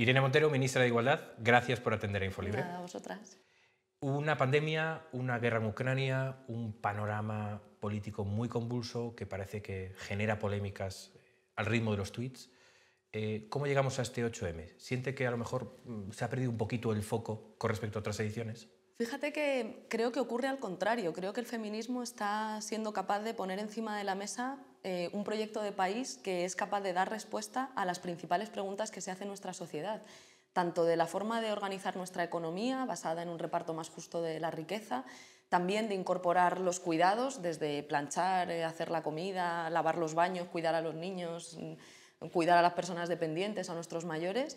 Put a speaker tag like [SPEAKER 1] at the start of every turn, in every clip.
[SPEAKER 1] Irene Montero, ministra de Igualdad, gracias por atender a Infolibre.
[SPEAKER 2] Nada, a vosotras.
[SPEAKER 1] Una pandemia, una guerra en Ucrania, un panorama político muy convulso que parece que genera polémicas al ritmo de los tweets. Eh, ¿Cómo llegamos a este 8M? ¿Siente que a lo mejor mm, se ha perdido un poquito el foco con respecto a otras ediciones?
[SPEAKER 3] Fíjate que creo que ocurre al contrario. Creo que el feminismo está siendo capaz de poner encima de la mesa eh, un proyecto de país que es capaz de dar respuesta a las principales preguntas que se hace en nuestra sociedad, tanto de la forma de organizar nuestra economía basada en un reparto más justo de la riqueza, también de incorporar los cuidados, desde planchar, eh, hacer la comida, lavar los baños, cuidar a los niños, mm, cuidar a las personas dependientes, a nuestros mayores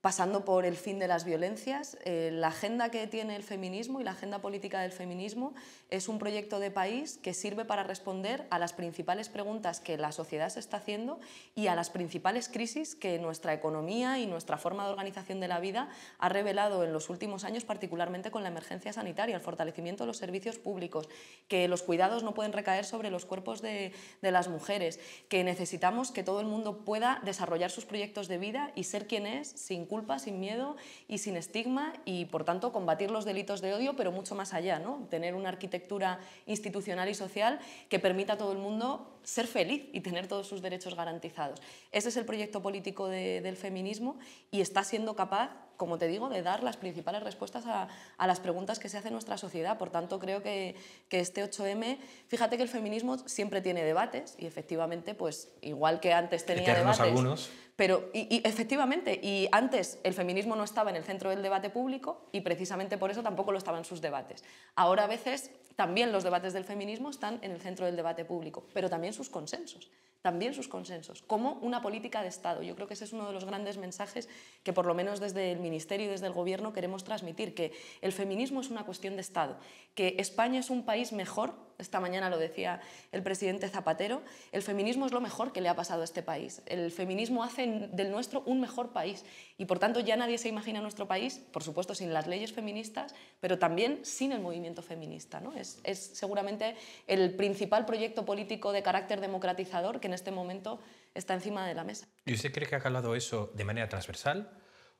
[SPEAKER 3] pasando por el fin de las violencias. Eh, la agenda que tiene el feminismo y la agenda política del feminismo es un proyecto de país que sirve para responder a las principales preguntas que la sociedad se está haciendo y a las principales crisis que nuestra economía y nuestra forma de organización de la vida ha revelado en los últimos años, particularmente con la emergencia sanitaria, el fortalecimiento de los servicios públicos, que los cuidados no pueden recaer sobre los cuerpos de, las mujeres, que necesitamos que todo el mundo pueda desarrollar sus proyectos de vida y ser quien es sin culpa, sin miedo y sin estigma y, por tanto, combatir los delitos de odio, pero mucho más allá, ¿no? Tener una arquitectura institucional y social que permita a todo el mundo ser feliz y tener todos sus derechos garantizados. Ese es el proyecto político del feminismo y está siendo capaz como te digo, de dar las principales respuestas a, las preguntas que se hace en nuestra sociedad. Por tanto, creo que, que, este 8M, fíjate que el feminismo siempre tiene debates y efectivamente, pues igual que antes tenía debates. Algunos. Pero, y, y, efectivamente, y antes el feminismo no estaba en el centro del debate público y precisamente por eso tampoco lo estaba en sus debates. Ahora a veces también los debates del feminismo están en el centro del debate público, pero también sus consensos también sus consensos, como una política de Estado. Yo creo que ese es uno de los grandes mensajes que por lo menos desde el Ministerio y desde el Gobierno queremos transmitir, que el feminismo es una cuestión de Estado, que España es un país mejor esta mañana lo decía el presidente Zapatero, el feminismo es lo mejor que le ha pasado a este país. El feminismo hace del nuestro un mejor país y por tanto ya nadie se imagina nuestro país, por supuesto sin las leyes feministas, pero también sin el movimiento feminista. ¿no? Es, seguramente el principal proyecto político de carácter democratizador que en este momento está encima de la mesa.
[SPEAKER 1] ¿Y usted cree que ha calado eso de manera transversal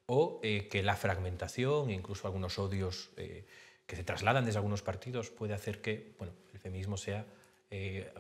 [SPEAKER 1] o eh, que la fragmentación e incluso algunos odios... Eh, que se trasladan desde algunos partidos puede hacer que bueno, feminismo sea eh,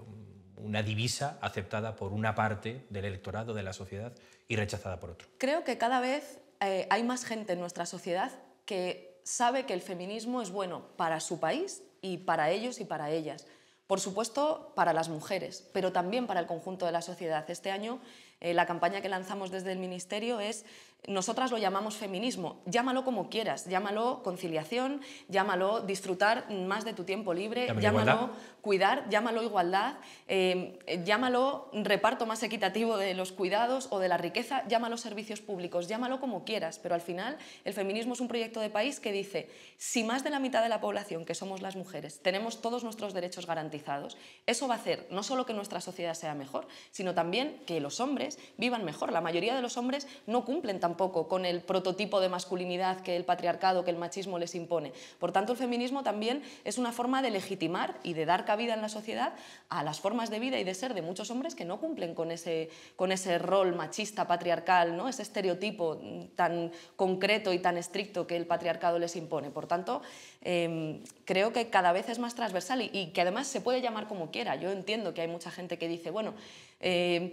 [SPEAKER 1] una divisa aceptada por una parte del electorado, de la sociedad, y rechazada por otro.
[SPEAKER 3] Creo que cada vez eh, hay más gente en nuestra sociedad que sabe que el feminismo es bueno para su país y para ellos y para ellas. Por supuesto, para las mujeres, pero también para el conjunto de la sociedad. Este año eh, la campaña que lanzamos desde el Ministerio es, nosotras lo llamamos feminismo, llámalo como quieras, llámalo conciliación, llámalo disfrutar más de tu tiempo libre, llámalo, cuidar, llámalo igualdad, eh, llámalo reparto más equitativo de los cuidados o de la riqueza, llámalo servicios públicos, llámalo como quieras, pero al final el feminismo es un proyecto de país que dice, si más de la mitad de la población, que somos las mujeres, tenemos todos nuestros derechos garantizados, eso va a hacer no solo que nuestra sociedad sea mejor, sino también que los hombres, vivan mejor. La mayoría de los hombres no cumplen tampoco con el prototipo de masculinidad que el patriarcado, que el machismo les impone. Por tanto, el feminismo también es una forma de legitimar y de dar cabida en la sociedad a las formas de vida y de ser de muchos hombres que no cumplen con ese, con ese rol machista, patriarcal, ¿no? ese estereotipo tan concreto y tan estricto que el patriarcado les impone. Por tanto, em, creo que cada vez es más transversal y, que además se puede llamar como quiera. Yo entiendo que hay mucha gente que dice, bueno, em,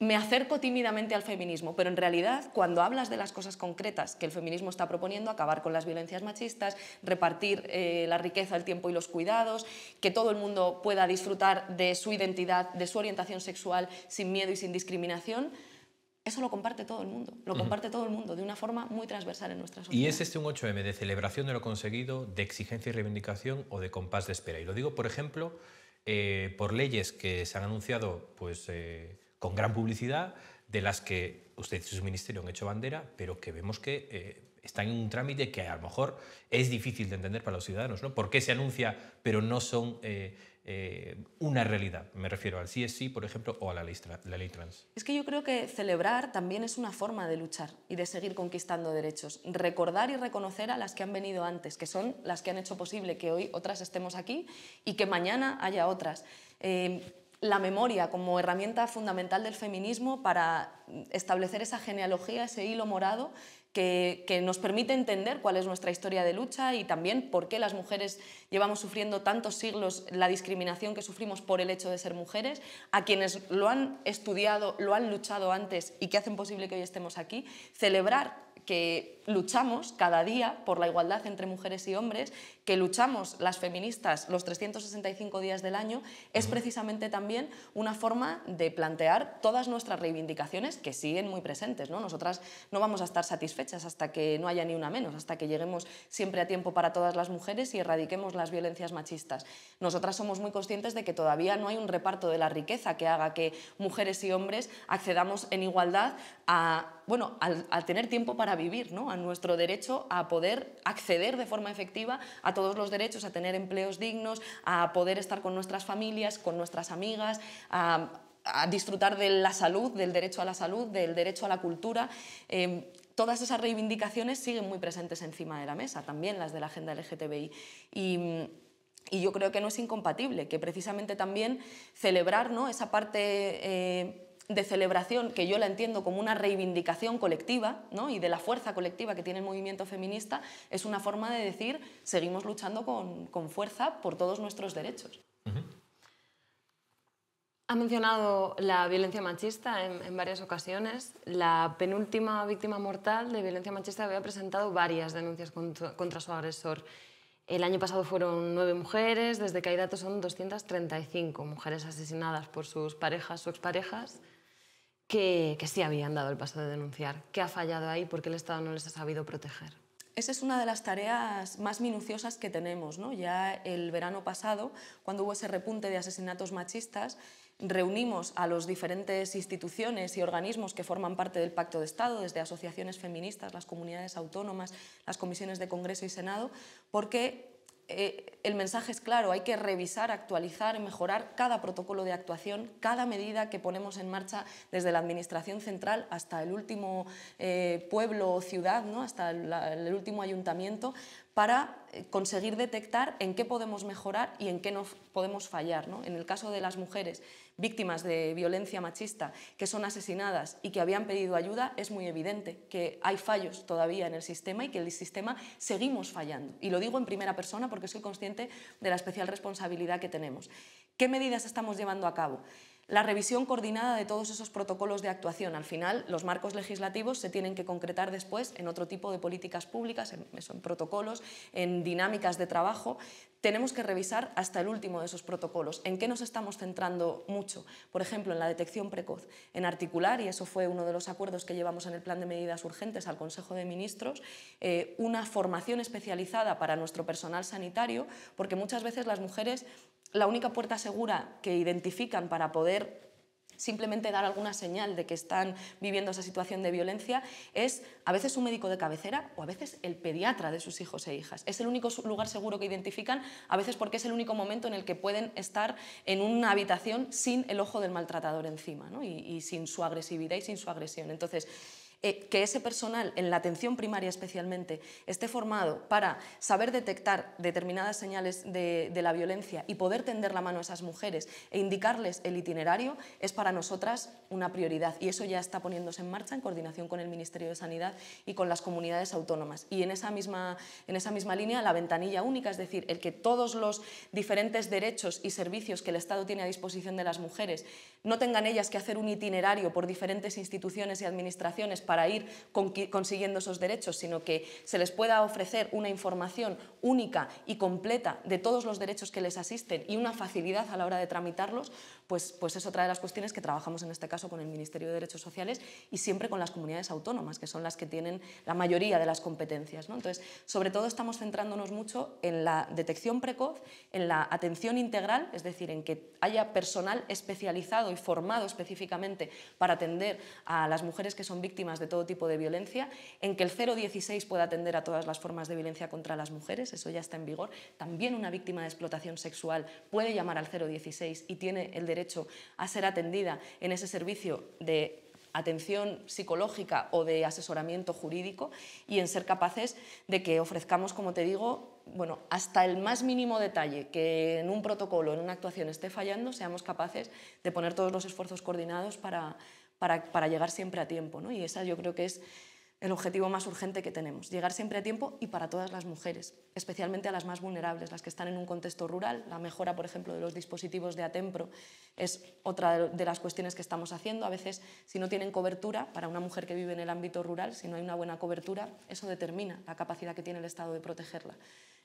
[SPEAKER 3] me acerco tímidamente al feminismo, pero en realidad cuando hablas de las cosas concretas que el feminismo está proponiendo, acabar con las violencias machistas, repartir eh, la riqueza, el tiempo y los cuidados, que todo el mundo pueda disfrutar de su identidad, de su orientación sexual sin miedo y sin discriminación, eso lo comparte todo el mundo, lo comparte todo el mundo de una forma muy transversal en nuestras. sociedad. ¿Y es este
[SPEAKER 1] un 8M de celebración de lo conseguido, de exigencia y reivindicación o de compás de espera? Y lo digo, por ejemplo, eh, por leyes que se han anunciado, pues... Eh, con gran publicidad, de las que usted y su ministerio han hecho bandera, pero que vemos que eh, están en un trámite que a lo mejor es difícil de entender para los ciudadanos. ¿no? ¿Por qué se anuncia pero no son eh, eh, una realidad? Me refiero al CSI, por ejemplo, o a la ley, la ley trans.
[SPEAKER 3] Es que yo creo que celebrar también es una forma de luchar y de seguir conquistando derechos. Recordar y reconocer a las que han venido antes, que son las que han hecho posible que hoy otras estemos aquí y que mañana haya otras la memoria como herramienta fundamental del feminismo para establecer esa genealogía, ese hilo morado que, nos permite entender cuál es nuestra historia de lucha y también por qué las mujeres llevamos sufriendo tantos siglos la discriminación que sufrimos por el hecho de ser mujeres, a quienes lo han estudiado, lo han luchado antes y que hacen posible que hoy estemos aquí, celebrar que luchamos cada día por la igualdad entre mujeres y hombres, que luchamos las feministas los 365 días del año, es precisamente también una forma de plantear todas nuestras reivindicaciones que siguen muy presentes. ¿no? Nosotras no vamos a estar satisfechas hasta que no haya ni una menos, hasta que lleguemos siempre a tiempo para todas las mujeres y erradiquemos las violencias machistas. Nosotras somos muy conscientes de que todavía no hay un reparto de la riqueza que haga que mujeres y hombres accedamos en igualdad a, bueno, al tener tiempo para a vivir, ¿no? a nuestro derecho a poder acceder de forma efectiva a todos los derechos, a tener empleos dignos, a poder estar con nuestras familias, con nuestras amigas, a, disfrutar de la salud, del derecho a la salud, del derecho a la cultura. Em, todas esas reivindicaciones siguen muy presentes encima de la mesa, también las de la agenda LGTBI. Y, yo creo que no es incompatible, que precisamente también celebrar ¿no? esa parte... Eh, de celebración que yo la entiendo como una reivindicación colectiva ¿no? y de la fuerza colectiva que tiene el movimiento feminista, es una forma de decir seguimos luchando con, con fuerza por
[SPEAKER 2] todos nuestros derechos. Ha mencionado la violencia machista en, varias ocasiones. La penúltima víctima mortal de violencia machista había presentado varias denuncias contra, contra su agresor. El año pasado fueron nueve mujeres, desde que hay datos son 235 mujeres asesinadas por sus parejas o exparejas que, sí habían dado el paso de denunciar. ¿Qué ha fallado ahí? ¿Por qué el Estado no les ha sabido proteger?
[SPEAKER 3] Esa es una de las tareas más minuciosas que tenemos. ¿no? Ya el verano pasado, cuando hubo ese repunte de asesinatos machistas, reunimos a las diferentes instituciones y organismos que forman parte del Pacto de Estado, desde asociaciones feministas, las comunidades autónomas, las comisiones de Congreso y Senado, porque eh, el mensaje es claro, hay que revisar, actualizar y mejorar cada protocolo de actuación, cada medida que ponemos en marcha desde la Administración Central hasta el último eh, pueblo o ciudad, ¿no? hasta el último ayuntamiento, para eh, conseguir detectar en qué podemos mejorar y en qué no podemos fallar. En el caso de las mujeres, víctimas de violencia machista que son asesinadas y que habían pedido ayuda, es muy evidente que hay fallos todavía en el sistema y que el sistema seguimos fallando. Y lo digo en primera persona porque soy consciente de la especial responsabilidad que tenemos. ¿Qué medidas estamos llevando a cabo? la revisión coordinada de todos esos protocolos de actuación. Al final, los marcos legislativos se tienen que concretar después en otro tipo de políticas públicas, en, protocolos, en dinámicas de trabajo, tenemos que revisar hasta el último de esos protocolos. ¿En qué nos estamos centrando mucho? Por ejemplo, en la detección precoz, en articular, y eso fue uno de los acuerdos que llevamos en el plan de medidas urgentes al Consejo de Ministros, eh, una formación especializada para nuestro personal sanitario, porque muchas veces las mujeres, la única puerta segura que identifican para poder simplemente dar alguna señal de que están viviendo esa situación de violencia, es a veces un médico de cabecera o a veces el pediatra de sus hijos e hijas. Es el único lugar seguro que identifican, a veces porque es el único momento en el que pueden estar en una habitación sin el ojo del maltratador encima y, y sin su agresividad y sin su agresión. Entonces, eh, que ese personal, en la atención primaria especialmente, esté formado para saber detectar determinadas señales de, la violencia y poder tender la mano a esas mujeres e indicarles el itinerario, es para nosotras una prioridad. Y eso ya está poniéndose en marcha en coordinación con el Ministerio de Sanidad y con las comunidades autónomas. Y en esa misma, en esa misma línea, la ventanilla única, es decir, el que todos los diferentes derechos y servicios que el Estado tiene a disposición de las mujeres no tengan ellas que hacer un itinerario por diferentes instituciones y administraciones para ir consiguiendo esos derechos, sino que se les pueda ofrecer una información única y completa de todos los derechos que les asisten y una facilidad a la hora de tramitarlos, pues, pues es otra de las cuestiones que trabajamos en este caso con el Ministerio de Derechos Sociales y siempre con las comunidades autónomas, que son las que tienen la mayoría de las competencias. ¿no? Entonces, sobre todo estamos centrándonos mucho en la detección precoz, en la atención integral, es decir, en que haya personal especializado y formado específicamente para atender a las mujeres que son víctimas de todo tipo de violencia, en que el 016 pueda atender a todas las formas de violencia contra las mujeres, eso ya está en vigor. También una víctima de explotación sexual puede llamar al 016 y tiene el derecho derecho a ser atendida en ese servicio de atención psicológica o de asesoramiento jurídico y en ser capaces de que ofrezcamos, como te digo, bueno, hasta el más mínimo detalle que en un protocolo, en una actuación esté fallando, seamos capaces de poner todos los esfuerzos coordinados para, para, llegar siempre a tiempo. ¿no? Y esa yo creo que es el objetivo más urgente que tenemos, llegar siempre a tiempo y para todas las mujeres, especialmente a las más vulnerables, las que están en un contexto rural. La mejora, por ejemplo, de los dispositivos de Atempro es otra de las cuestiones que estamos haciendo. A veces, si no tienen cobertura, para una mujer que vive en el ámbito rural, si no hay una buena cobertura, eso determina la capacidad que tiene el Estado de protegerla.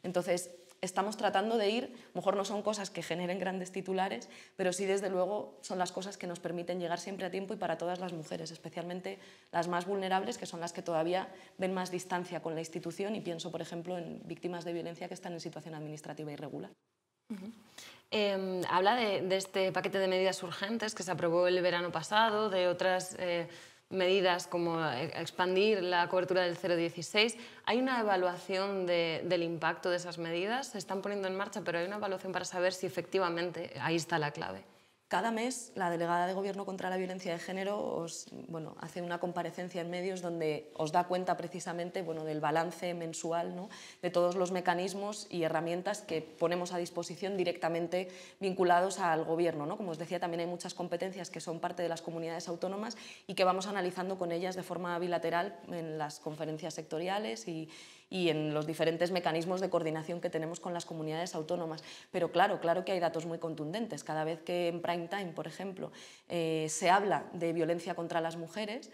[SPEAKER 3] Entonces, estamos tratando de ir, a lo mejor no son cosas que generen grandes titulares, pero sí desde luego son las cosas que nos permiten llegar siempre a tiempo y para todas las mujeres, especialmente las más vulnerables, que son las que todavía ven más distancia
[SPEAKER 2] con la institución y pienso, por ejemplo, en víctimas de violencia que están en situación administrativa irregular. Em, habla de, este paquete de medidas urgentes que se aprobó el verano pasado, de otras... Eh, medidas como expandir la cobertura del 0,16. ¿Hay una evaluación del impacto de esas medidas? Se están poniendo en marcha, pero hay una evaluación para saber si efectivamente ahí está la clave.
[SPEAKER 3] Cada mes la delegada de Gobierno contra la Violencia de Género os, bueno, hace una comparecencia en medios donde os da cuenta precisamente bueno, del balance mensual de todos los mecanismos y herramientas que ponemos a disposición directamente vinculados al Gobierno. ¿no? Como os decía, también hay muchas competencias que son parte de las comunidades autónomas y que vamos analizando con ellas de forma bilateral en las conferencias sectoriales y, y en los diferentes mecanismos de coordinación que tenemos con las comunidades autónomas. Pero claro, claro que hay datos muy contundentes. Cada vez que en prime time, por ejemplo, eh, se habla de violencia contra las mujeres,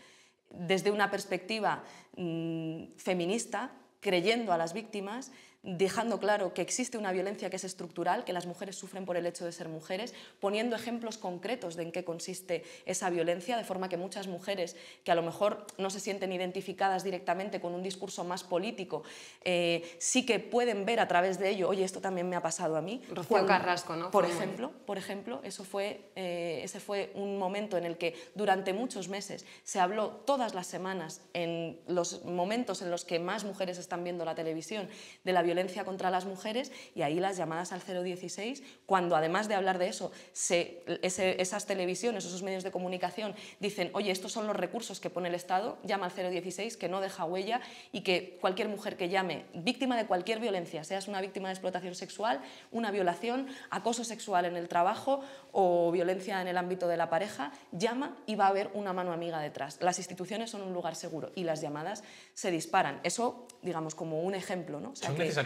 [SPEAKER 3] desde una perspectiva mm, feminista, creyendo a las víctimas, dejando claro que existe una violencia que es estructural, que las mujeres sufren por el hecho de ser mujeres, poniendo ejemplos concretos de en qué consiste esa violencia, de forma que muchas mujeres que a lo mejor no se sienten identificadas directamente con un discurso más político, eh, sí que pueden ver a través de ello, oye, esto también me ha pasado a mí. Rocío Carrasco, ¿no? Por ejemplo, por ejemplo eso fue, eh, ese fue un momento en el que durante muchos meses se habló todas las semanas, en los momentos en los que más mujeres están viendo la televisión, de la violencia contra las mujeres y ahí las llamadas al 016, cuando además de hablar de eso, esas televisiones, esos medios de comunicación dicen, oye, estos son los recursos que pone el Estado, llama al 016, que no deja huella y que cualquier mujer que llame víctima de cualquier violencia, seas una víctima de explotación sexual, una violación, acoso sexual en el trabajo o violencia en el ámbito de la pareja, llama y va a haber una mano amiga detrás. Las instituciones son un lugar seguro y las llamadas se disparan. Eso, digamos, como un ejemplo. ¿no?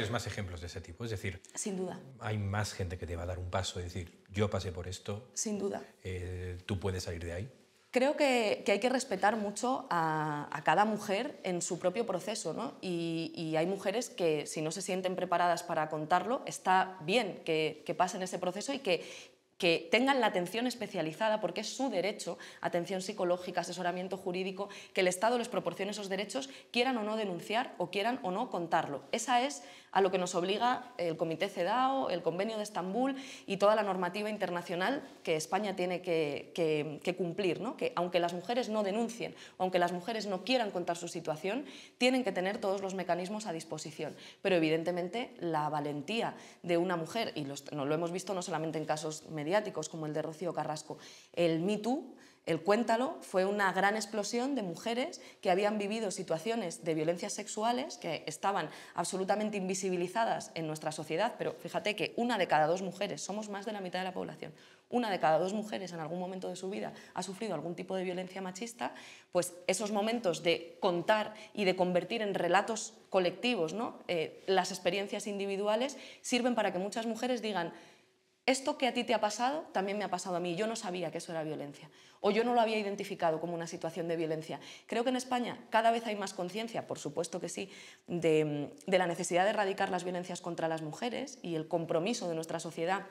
[SPEAKER 1] más ejemplos de ese tipo. Es decir, sin duda. Hay más gente que te va a dar un paso y decir, yo pasé por esto. Sin duda. Eh, tú puedes salir de ahí.
[SPEAKER 3] Creo que, hay que respetar mucho a, cada mujer en su propio proceso, ¿no? Y, hay mujeres que si no se sienten preparadas para contarlo, está bien que, que pasen ese proceso y que, que tengan la atención especializada, porque es su derecho, atención psicológica, asesoramiento jurídico, que el Estado les proporcione esos derechos, quieran o no denunciar o quieran o no contarlo. Esa es a lo que nos obliga el Comité CEDAO, el Convenio de Estambul y toda la normativa internacional que España tiene que, cumplir. ¿no? Que aunque las mujeres no denuncien, aunque las mujeres no quieran contar su situación, tienen que tener todos los mecanismos a disposición. Pero evidentemente la valentía de una mujer, y no, lo hemos visto no solamente en casos mediáticos como el de Rocío Carrasco, el MeToo, el Cuéntalo fue una gran explosión de mujeres que habían vivido situaciones de violencias sexuales que estaban absolutamente invisibilizadas en nuestra sociedad, pero fíjate que una de cada dos mujeres, somos más de la mitad de la población, una de cada dos mujeres en algún momento de su vida ha sufrido algún tipo de violencia machista, pues esos momentos de contar y de convertir en relatos colectivos ¿no? Eh, las experiencias individuales sirven para que muchas mujeres digan, esto que a ti te ha pasado también me ha pasado a mí. Yo no sabía que eso era violencia o yo no lo había identificado como una situación de violencia. Creo que en España cada vez hay más conciencia, por supuesto que sí, de, la necesidad de erradicar las violencias contra las mujeres y el compromiso de nuestra sociedad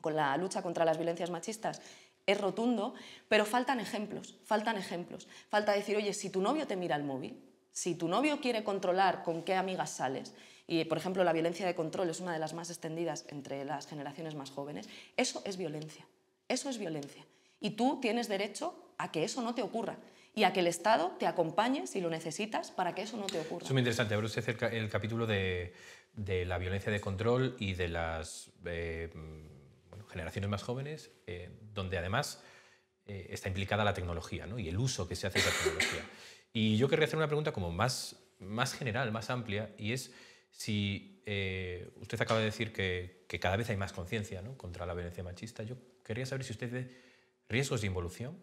[SPEAKER 3] con la lucha contra las violencias machistas es rotundo, pero faltan ejemplos, faltan ejemplos. Falta decir, oye, si tu novio te mira el móvil, si tu novio quiere controlar con qué amigas sales, y, por ejemplo, la violencia de control es una de las más extendidas entre las generaciones más jóvenes. Eso es violencia. Eso es violencia. Y tú tienes derecho a que eso no te ocurra y a que el Estado te acompañe si lo necesitas para que eso no te ocurra. Es muy interesante.
[SPEAKER 1] Ahora usted el, el capítulo de, la violencia de control y de las eh, generaciones más jóvenes, eh, donde además eh, está implicada la tecnología ¿no? y el uso que se hace de la tecnología. Y yo querría hacer una pregunta como más, más general, más amplia, y es... Si eh, usted acaba de decir que, cada vez hay más conciencia contra la violencia machista, yo quería saber si usted ve riesgos de involución,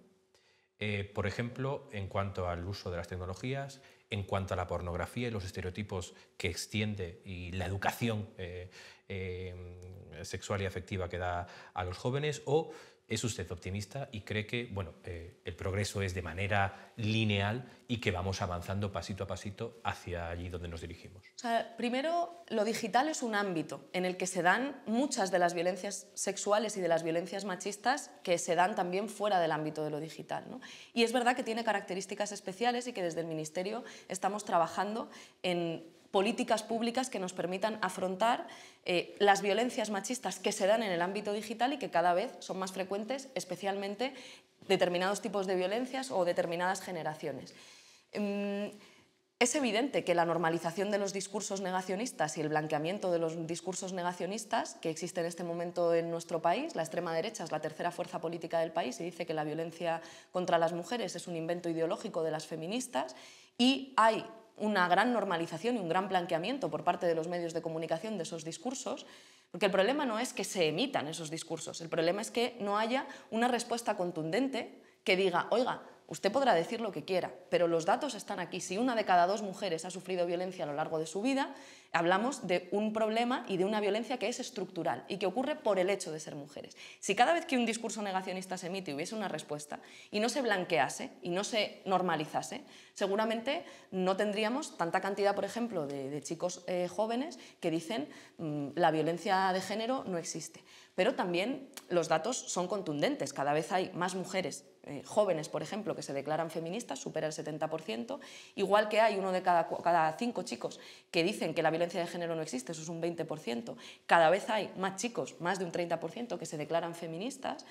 [SPEAKER 1] eh, por ejemplo, en cuanto al uso de las tecnologías, en cuanto a la pornografía y los estereotipos que extiende y la educación eh, sexual y afectiva que da a los jóvenes, o ¿Es usted optimista y cree que bueno, eh, el progreso es de manera lineal y que vamos avanzando pasito a pasito hacia allí donde nos dirigimos?
[SPEAKER 3] primero, lo digital es un ámbito en el que se dan muchas de las violencias sexuales y de las violencias machistas que se dan también fuera del ámbito de lo digital. Y es verdad que tiene características especiales y que desde el Ministerio estamos trabajando en políticas públicas que nos permitan afrontar eh, las violencias machistas que se dan en el ámbito digital y que cada vez son más frecuentes, especialmente determinados tipos de violencias o determinadas generaciones. Mm, es evidente que la normalización de los discursos negacionistas y el blanqueamiento de los discursos negacionistas que existe en este momento en nuestro país, la extrema derecha es la tercera fuerza política del país y dice que la violencia contra las mujeres es un invento ideológico de las feministas y hay una gran normalización y un gran blanqueamiento por parte de los medios de comunicación de esos discursos, porque el problema no es que se emitan esos discursos, el problema es que no haya una respuesta contundente que diga, oiga, usted podrá decir lo que quiera, pero los datos están aquí. Si una de cada dos mujeres ha sufrido violencia a lo largo de su vida, Hablamos de un problema y de una violencia que es estructural y que ocurre por el hecho de ser mujeres. Si cada vez que un discurso negacionista se emite hubiese una respuesta y no se blanquease y no se normalizase, seguramente no tendríamos tanta cantidad, por ejemplo, de, chicos eh, jóvenes que dicen mm, la violencia de género no existe. Pero también los datos son contundentes. Cada vez hay más mujeres eh, jóvenes, por ejemplo, que se declaran feministas, supera el 70%, igual que hay uno de cada, cada cinco chicos que dicen que la violencia de género no existe, eso es un 20%. Cada vez hay más chicos, más de un 30%, que se declaran feministas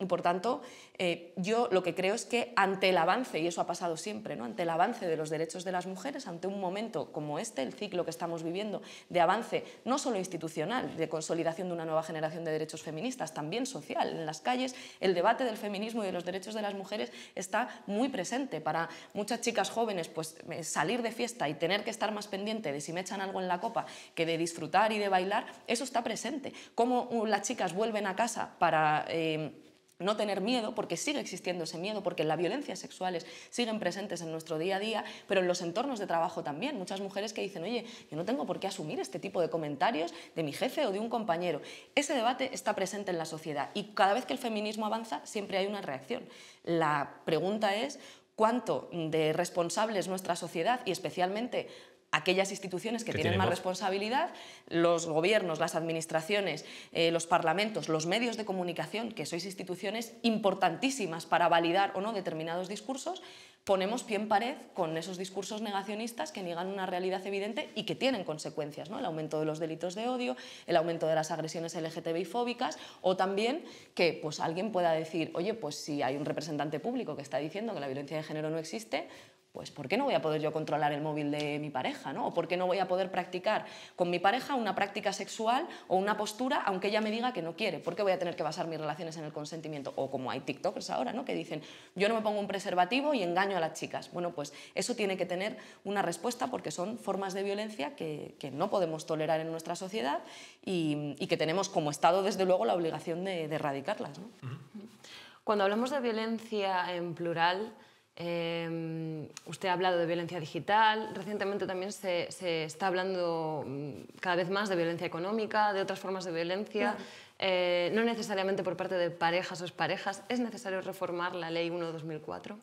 [SPEAKER 3] y por tanto, eh, yo lo que creo es que ante el avance, y eso ha pasado siempre, ¿no? ante el avance de los derechos de las mujeres, ante un momento como este, el ciclo que estamos viviendo de avance no solo institucional, de consolidación de una nueva generación de derechos feministas, también social, en las calles, el debate del feminismo y de los derechos de las mujeres está muy presente. Para muchas chicas jóvenes, pues eh, salir de fiesta y tener que estar más pendiente de si me echan algo en la copa que de disfrutar y de bailar, eso está presente. Cómo uh, las chicas vuelven a casa para... Eh, no tener miedo, porque sigue existiendo ese miedo, porque las violencias sexuales siguen presentes en nuestro día a día, pero en los entornos de trabajo también. Muchas mujeres que dicen, oye, yo no tengo por qué asumir este tipo de comentarios de mi jefe o de un compañero. Ese debate está presente en la sociedad y cada vez que el feminismo avanza siempre hay una reacción. La pregunta es, cuánto de responsable es nuestra sociedad y especialmente aquellas instituciones que, tienen, más responsabilidad, los gobiernos, las administraciones, eh, los parlamentos, los medios de comunicación, que sois instituciones importantísimas para validar o no determinados discursos, ponemos pie en pared con esos discursos negacionistas que niegan una realidad evidente y que tienen consecuencias, ¿no? el aumento de los delitos de odio, el aumento de las agresiones LGTBI fóbicas o también que pues, alguien pueda decir, oye, pues si hay un representante público que está diciendo que la violencia de género no existe, pues ¿por qué no voy a poder yo controlar el móvil de mi pareja? ¿no? ¿O por qué no voy a poder practicar con mi pareja una práctica sexual o una postura aunque ella me diga que no quiere? ¿Por qué voy a tener que basar mis relaciones en el consentimiento? O como hay TikTokers ahora, ¿no? que dicen, yo no me pongo un preservativo y engaño a las chicas. Bueno, pues eso tiene que tener una respuesta porque son formas de violencia que, no podemos tolerar en nuestra sociedad y, que tenemos como Estado, desde luego, la obligación de, erradicarlas.
[SPEAKER 2] Cuando hablamos de violencia en plural, Em, usted ha hablado de violencia digital, recientemente también se, está hablando mm, cada vez más de violencia económica, de otras formas de violencia, eh, no necesariamente por parte de parejas o exparejas. ¿Es necesario reformar la Ley 1-2004?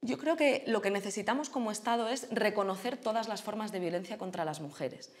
[SPEAKER 2] Yo creo que lo que necesitamos como Estado es reconocer todas las formas de violencia
[SPEAKER 3] contra las mujeres.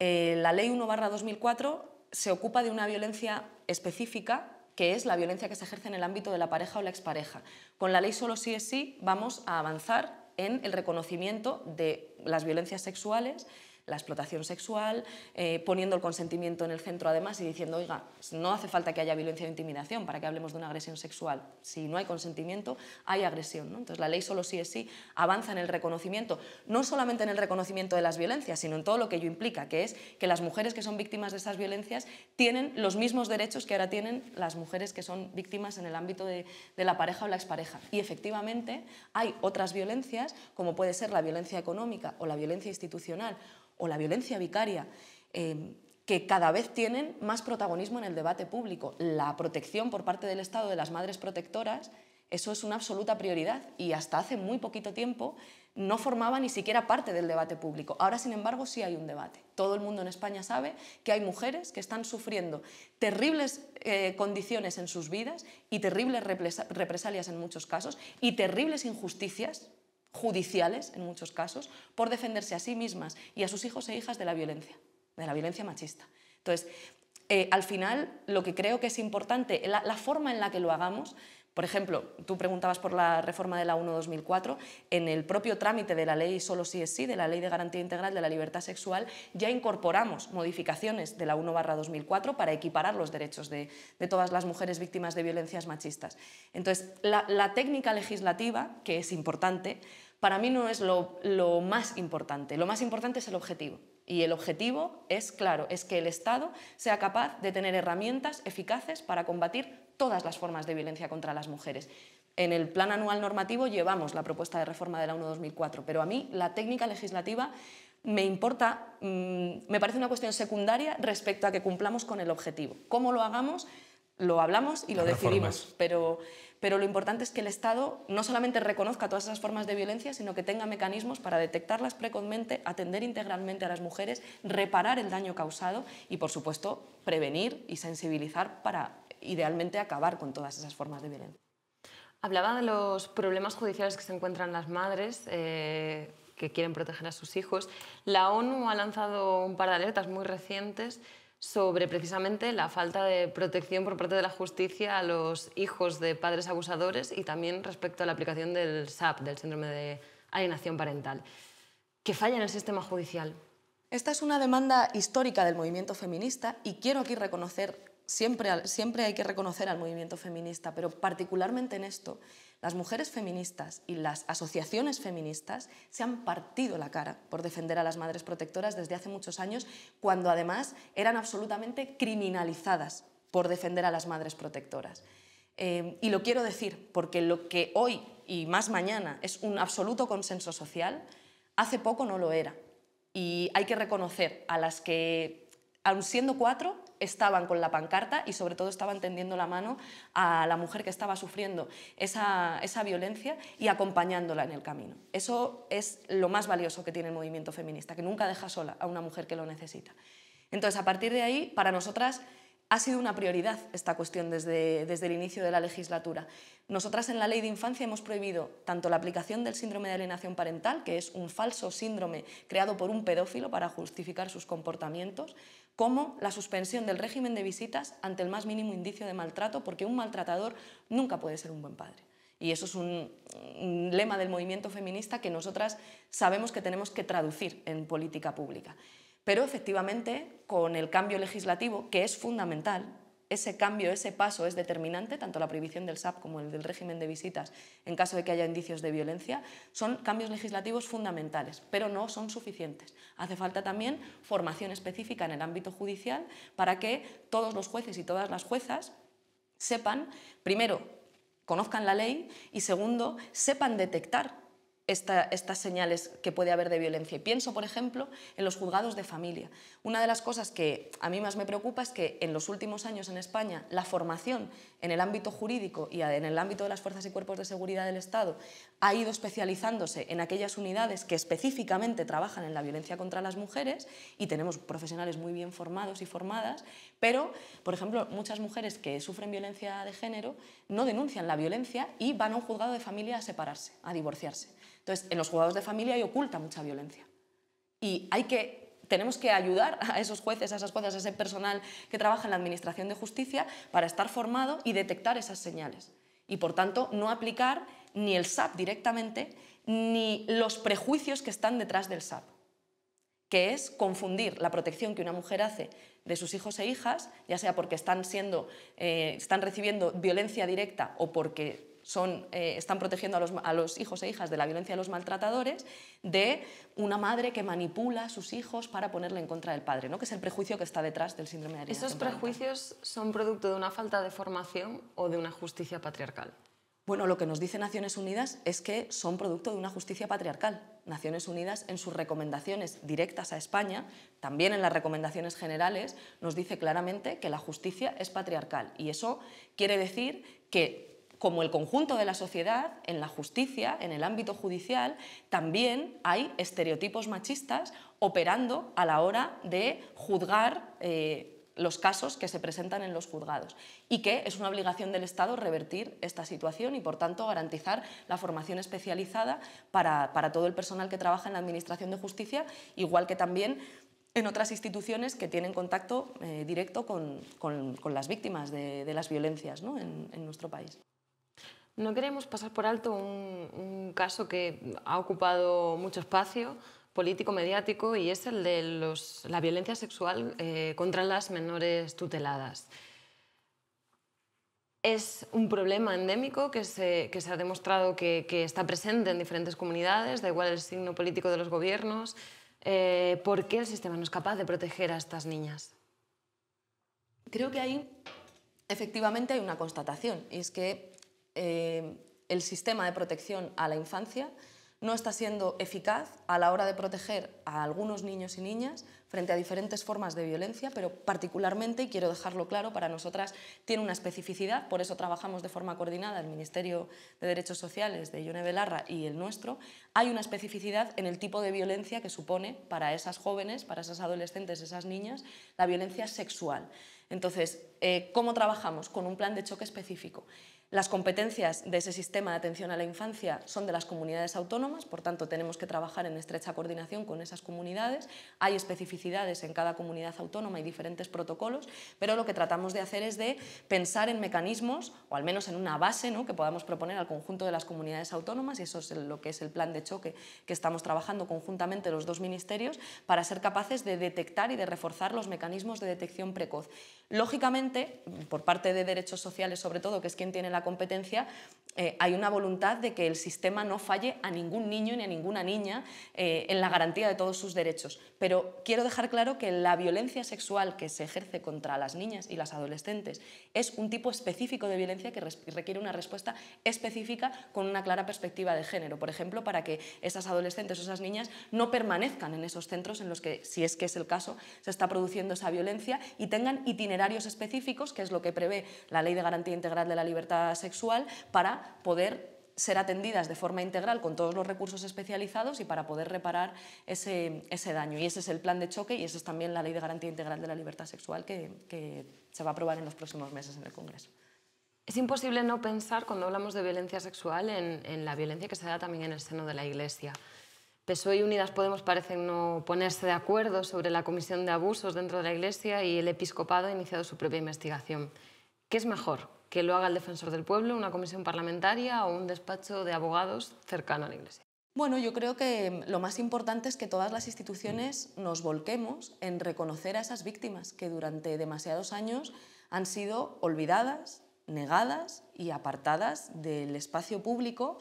[SPEAKER 3] Eh, la Ley 1-2004 se ocupa de una violencia específica que es la violencia que se ejerce en el ámbito de la pareja o la expareja. Con la ley solo sí es sí vamos a avanzar en el reconocimiento de las violencias sexuales la explotación sexual, eh, poniendo el consentimiento en el centro además y diciendo, oiga, no hace falta que haya violencia o intimidación para que hablemos de una agresión sexual. Si no hay consentimiento, hay agresión. Entonces la ley solo sí es sí avanza en el reconocimiento, no solamente en el reconocimiento de las violencias, sino en todo lo que ello implica, que es que las mujeres que son víctimas de esas violencias tienen los mismos derechos que ahora tienen las mujeres que son víctimas en el ámbito de, de la pareja o la expareja. Y efectivamente hay otras violencias, como puede ser la violencia económica o la violencia institucional o la violencia vicaria, em, que cada vez tienen más protagonismo en el debate público. La protección por parte del Estado de las madres protectoras, eso es una absoluta prioridad y hasta hace muy poquito tiempo no formaba ni siquiera parte del debate público. Ahora, sin embargo, sí hay un debate. Todo el mundo en España sabe que hay mujeres que están sufriendo terribles eh, condiciones en sus vidas y terribles represalias en muchos casos y terribles injusticias judiciales en muchos casos, por defenderse a sí mismas y a sus hijos e hijas de la violencia, de la violencia machista. Entonces, eh, al final, lo que creo que es importante, la, forma en la que lo hagamos, por ejemplo, tú preguntabas por la reforma de la 1-2004, en el propio trámite de la ley solo si es sí, de la ley de garantía integral de la libertad sexual, ya incorporamos modificaciones de la 1-2004 para equiparar los derechos de, todas las mujeres víctimas de violencias machistas. Entonces, la, técnica legislativa, que es importante, para mí no es lo, lo, más importante. Lo más importante es el objetivo. Y el objetivo es, claro, es que el Estado sea capaz de tener herramientas eficaces para combatir todas las formas de violencia contra las mujeres. En el plan anual normativo llevamos la propuesta de reforma de la 1-2004, pero a mí la técnica legislativa me importa, mm, me parece una cuestión secundaria respecto a que cumplamos con el objetivo. ¿Cómo lo hagamos? Lo hablamos y lo decidimos, pero, pero, lo importante es que el Estado no solamente reconozca todas esas formas de violencia, sino que tenga mecanismos para detectarlas precozmente, atender integralmente a las mujeres, reparar el daño causado y, por supuesto, prevenir y sensibilizar para,
[SPEAKER 2] idealmente acabar con todas esas formas de violencia. Hablaba de los problemas judiciales que se encuentran las madres eh, que quieren proteger a sus hijos. La ONU ha lanzado un par de alertas muy recientes sobre precisamente la falta de protección por parte de la justicia a los hijos de padres abusadores y también respecto a la aplicación del SAP, del síndrome de alienación parental, que falla en el sistema judicial.
[SPEAKER 3] Esta es una demanda histórica del movimiento feminista y quiero aquí reconocer siempre, hay que reconocer al movimiento feminista, pero particularmente en esto, las mujeres feministas y las asociaciones feministas se han partido la cara por defender a las madres protectoras desde hace muchos años, cuando además eran absolutamente criminalizadas por defender a las madres protectoras. Eh, y lo quiero decir porque lo que hoy y más mañana es un absoluto consenso social, hace poco no lo era. Y hay que reconocer a las que, aun siendo cuatro, estaban con la pancarta y sobre todo estaban tendiendo la mano a la mujer que estaba sufriendo esa, violencia y acompañándola en el camino. Eso es lo más valioso que tiene el movimiento feminista, que nunca deja sola a una mujer que lo necesita. Entonces, a partir de ahí, para nosotras ha sido una prioridad esta cuestión desde, desde, el inicio de la legislatura. Nosotras en la ley de infancia hemos prohibido tanto la aplicación del síndrome de alienación parental, que es un falso síndrome creado por un pedófilo para justificar sus comportamientos, como la suspensión del régimen de visitas ante el más mínimo indicio de maltrato, porque un maltratador nunca puede ser un buen padre. Y eso es un, lema del movimiento feminista que nosotras sabemos que tenemos que traducir en política pública. Pero efectivamente, con el cambio legislativo, que es fundamental, ese cambio, ese paso es determinante, tanto la prohibición del SAP como el del régimen de visitas en caso de que haya indicios de violencia, son cambios legislativos fundamentales, pero no son suficientes. Hace falta también formación específica en el ámbito judicial para que todos los jueces y todas las juezas sepan, primero, conozcan la ley y segundo, sepan detectar estas señales que puede haber de violencia. Y pienso, por ejemplo, en los juzgados de familia. Una de las cosas que a mí más me preocupa es que en los últimos años en España la formación en el ámbito jurídico y en el ámbito de las fuerzas y cuerpos de seguridad del Estado ha ido especializándose en aquellas unidades que específicamente trabajan en la violencia contra las mujeres y tenemos profesionales muy bien formados y formadas, pero, por ejemplo, muchas mujeres que sufren violencia de género no denuncian la violencia y van a un juzgado de familia a separarse, a divorciarse. Entonces, en los juzgados de familia hay oculta mucha violencia. Y hay que, tenemos que ayudar a esos jueces, a esas cosas, a ese personal que trabaja en la Administración de Justicia para estar formado y detectar esas señales. Y, por tanto, no aplicar ni el SAP directamente, ni los prejuicios que están detrás del SAP que es confundir la protección que una mujer hace de sus hijos e hijas, ya sea porque están, siendo, eh, están recibiendo violencia directa o porque eh, están protegiendo a los, hijos e hijas de la violencia de los maltratadores, de una madre que manipula a sus hijos para ponerle en contra del padre, ¿no? que es el prejuicio que está detrás del síndrome de ¿Esos
[SPEAKER 2] prejuicios son producto de una falta de formación o de una
[SPEAKER 3] justicia patriarcal? Bueno, lo que nos dice Naciones Unidas es que son producto de una justicia patriarcal. Naciones Unidas en sus recomendaciones directas a España, también en las recomendaciones generales, nos dice claramente que la justicia es patriarcal. Y eso quiere decir que como el conjunto de la sociedad, en la justicia, en el ámbito judicial, también hay estereotipos machistas operando a la hora de juzgar eh, los casos que se presentan en los juzgados y que es una obligación del Estado revertir esta situación y, por tanto, garantizar la formación especializada para, todo el personal que trabaja en la Administración de Justicia, igual que también en otras instituciones que tienen contacto eh, directo con, las víctimas de, las violencias en nuestro país.
[SPEAKER 2] No queremos pasar por alto un, caso que ha ocupado mucho espacio político-mediático y es el de la violencia sexual eh, contra las menores tuteladas. Es un problema endémico que se, que se ha demostrado que, está presente en diferentes comunidades, da igual el signo político de los gobiernos. Eh, ¿Por qué el sistema no es capaz de proteger a estas niñas?
[SPEAKER 3] Creo que ahí efectivamente hay una constatación, y es que eh, el sistema de protección a la infancia no está siendo eficaz a la hora de proteger a algunos niños y niñas frente a diferentes formas de violencia, pero particularmente, y quiero dejarlo claro, para nosotras tiene una especificidad, por eso trabajamos de forma coordinada el Ministerio de Derechos Sociales de Ione Belarra y el nuestro, hay una especificidad en el tipo de violencia que supone para esas jóvenes, para esas adolescentes, esas niñas, la violencia sexual. Entonces, eh, ¿cómo trabajamos? Con un plan de choque específico. Las competencias de ese sistema de atención a la infancia son de las comunidades autónomas, por tanto tenemos que trabajar en estrecha coordinación con esas comunidades. Hay especificidades en cada comunidad autónoma y diferentes protocolos, pero lo que tratamos de hacer es de pensar en mecanismos, o al menos en una base ¿no? que podamos proponer al conjunto de las comunidades autónomas, y eso es lo que es el plan de choque que estamos trabajando conjuntamente los dos ministerios, para ser capaces de detectar y de reforzar los mecanismos de detección precoz. Lógicamente, por parte de derechos sociales sobre todo, que es quien tiene la competencia, eh, hay una voluntad de que el sistema no falle a ningún niño ni a ninguna niña eh, en la garantía de todos sus derechos. Pero quiero dejar claro que la violencia sexual que se ejerce contra las niñas y las adolescentes es un tipo específico de violencia que requiere una respuesta específica con una clara perspectiva de género, por ejemplo, para que esas adolescentes o esas niñas no permanezcan en esos centros en los que, si es que es el caso, se está produciendo esa violencia y tengan itinerarios específicos, que es lo que prevé la Ley de Garantía Integral de la Libertad Sexual, para poder ser atendidas de forma integral con todos los recursos especializados y para poder reparar ese, daño. Y ese es el plan
[SPEAKER 2] de choque y esa es también la Ley de Garantía Integral de la Libertad Sexual que, se va a aprobar en los próximos meses en el Congreso. Es imposible no pensar cuando hablamos de violencia sexual en la violencia que se da también en el seno de la Iglesia. PSOE y Unidas Podemos parecen no ponerse de acuerdo sobre la comisión de abusos dentro de la Iglesia y el episcopado ha iniciado su propia investigación. ¿Qué es mejor? ¿Que lo haga el defensor del pueblo, una comisión parlamentaria o un despacho de abogados cercano a la Iglesia?
[SPEAKER 3] Bueno, yo creo que lo más importante es que todas las instituciones nos volquemos en reconocer a esas víctimas que durante demasiados años han sido olvidadas, negadas y apartadas del espacio público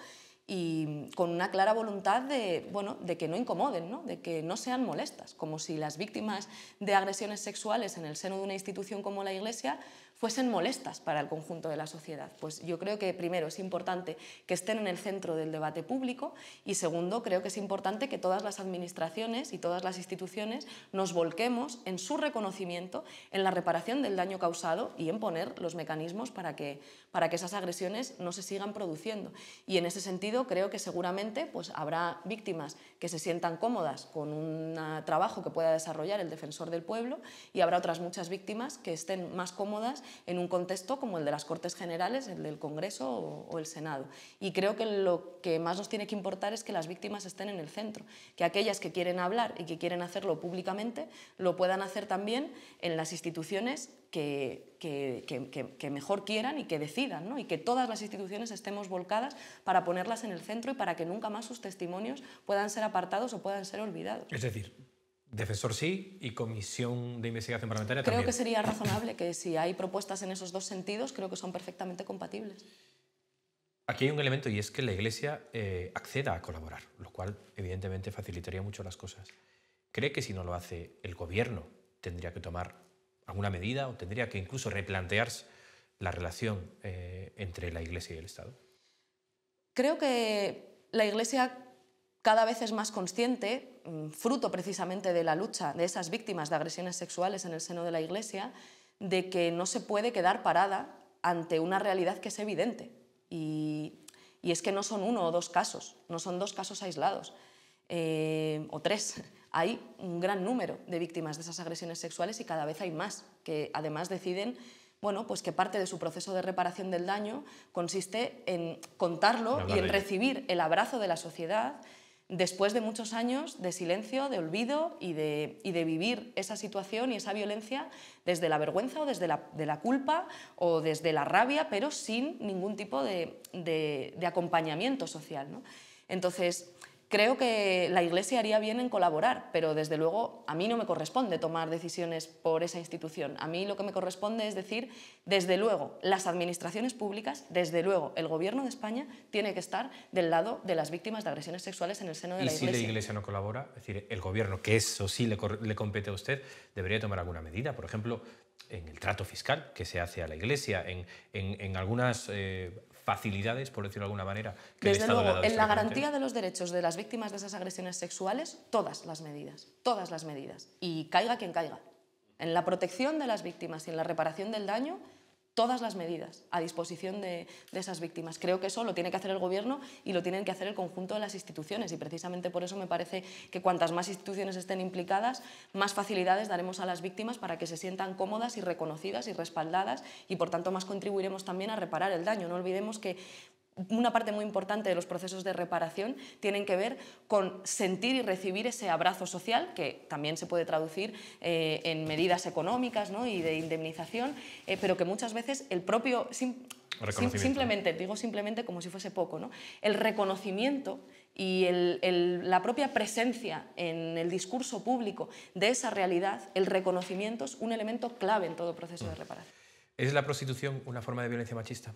[SPEAKER 3] y con una clara voluntad de, bueno, de que no incomoden, de que no sean molestas, como si las víctimas de agresiones sexuales en el seno de una institución como la Iglesia fuesen molestas para el conjunto de la sociedad. Pues yo creo que primero es importante que estén en el centro del debate público y segundo creo que es importante que todas las administraciones y todas las instituciones nos volquemos en su reconocimiento, en la reparación del daño causado y en poner los mecanismos para que, para que esas agresiones no se sigan produciendo. Y en ese sentido creo que seguramente pues, habrá víctimas que se sientan cómodas con un trabajo que pueda desarrollar el defensor del pueblo y habrá otras muchas víctimas que estén más cómodas en un contexto como el de las Cortes Generales, el del Congreso o, el Senado. Y creo que lo que más nos tiene que importar es que las víctimas estén en el centro, que aquellas que quieren hablar y que quieren hacerlo públicamente lo puedan hacer también en las instituciones que, que, mejor quieran y que decidan, ¿no? y que todas las instituciones estemos volcadas para ponerlas en el centro y para que nunca más sus testimonios puedan ser apartados o puedan ser olvidados.
[SPEAKER 1] Es decir, Defensor sí y comisión de investigación parlamentaria creo también. Creo que
[SPEAKER 3] sería razonable que si hay propuestas en esos dos sentidos, creo que son perfectamente compatibles.
[SPEAKER 1] Aquí hay un elemento y es que la Iglesia eh, acceda a colaborar, lo cual evidentemente facilitaría mucho las cosas. ¿Cree que si no lo hace el gobierno tendría que tomar alguna medida o tendría que incluso replantearse la relación eh, entre la Iglesia y el Estado?
[SPEAKER 3] Creo que la Iglesia cada vez es más consciente, mm, fruto precisamente de la lucha de esas víctimas de agresiones sexuales en el seno de la Iglesia, de que no se puede quedar parada ante una realidad que es evidente. Y, es que no son uno o dos casos, no son dos casos aislados, eh, o tres. Hay un gran número de víctimas de esas agresiones sexuales y cada vez hay más que además deciden bueno, pues que parte de su proceso de reparación del daño consiste en contarlo y en recibir el abrazo de la sociedad, después de muchos años de silencio, de olvido y de, vivir esa situación y esa violencia desde la vergüenza o desde la, culpa o desde la rabia, pero sin ningún tipo de, acompañamiento social. Entonces, Creo que la Iglesia haría bien en colaborar, pero desde luego a mí no me corresponde tomar decisiones por esa institución. A mí lo que me corresponde es decir, desde luego, las administraciones públicas, desde luego, el Gobierno de España tiene que estar del lado de las víctimas de agresiones sexuales en el seno de la Iglesia. Y si la
[SPEAKER 1] Iglesia no colabora, es decir, el Gobierno, que eso sí le, compete a usted, debería tomar alguna medida. Por ejemplo, en el trato fiscal que se hace a la Iglesia, en, en, en algunas eh, facilidades, por decirlo de alguna manera, Desde luego, en la garantía de
[SPEAKER 3] los derechos de las víctimas de esas agresiones sexuales, todas las medidas, todas las medidas, y caiga quien caiga. En la protección de las víctimas y en la reparación del daño, todas las medidas a disposición de, esas víctimas. Creo que eso lo tiene que hacer el Gobierno y lo tienen que hacer el conjunto de las instituciones y precisamente por eso me parece que cuantas más instituciones estén implicadas, más facilidades daremos a las víctimas para que se sientan cómodas y reconocidas y respaldadas y por tanto más contribuiremos también a reparar el daño. No olvidemos que una parte muy importante de los procesos de reparación tienen que ver con sentir y recibir ese abrazo social, que también se puede traducir eh, en medidas económicas y de indemnización, eh, pero que muchas veces el propio... simplemente, digo simplemente como si fuese poco, el reconocimiento y la propia presencia en el discurso público de esa realidad, el reconocimiento es un elemento clave en todo proceso de mm. reparación.
[SPEAKER 1] ¿Es la prostitución una forma de violencia machista?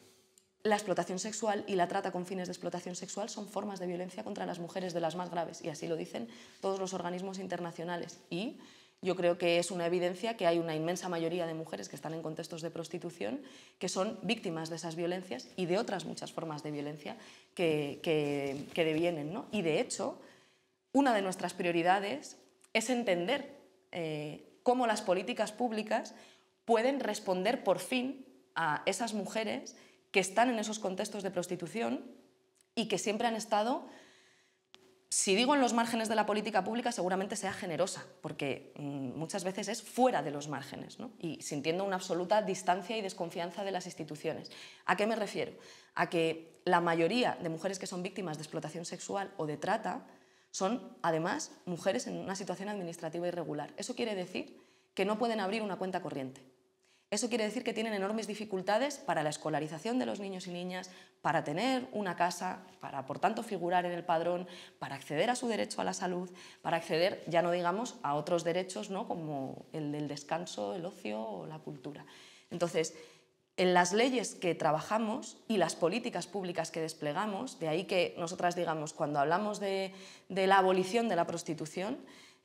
[SPEAKER 3] la explotación sexual y la trata con fines de explotación sexual son formas de violencia contra las mujeres de las más graves, y así lo dicen todos los organismos internacionales. Y yo creo que es una evidencia que hay una inmensa mayoría de mujeres que están en contextos de prostitución que son víctimas de esas violencias y de otras muchas formas de violencia que, que, devienen. Y de hecho, una de nuestras prioridades es entender eh, cómo las políticas públicas pueden responder por fin a esas mujeres que están en esos contextos de prostitución y que siempre han estado, si digo en los márgenes de la política pública, seguramente sea generosa, porque mm, muchas veces es fuera de los márgenes y sintiendo una absoluta distancia y desconfianza de las instituciones. ¿A qué me refiero? A que la mayoría de mujeres que son víctimas de explotación sexual o de trata son, además, mujeres en una situación administrativa irregular. Eso quiere decir que no pueden abrir una cuenta corriente eso quiere decir que tienen enormes dificultades para la escolarización de los niños y niñas, para tener una casa, para por tanto figurar en el padrón, para acceder a su derecho a la salud, para acceder, ya no digamos, a otros derechos ¿no? como el del descanso, el ocio o la cultura. Entonces, en las leyes que trabajamos y las políticas públicas que desplegamos, de ahí que nosotras digamos, cuando hablamos de la abolición de la prostitución,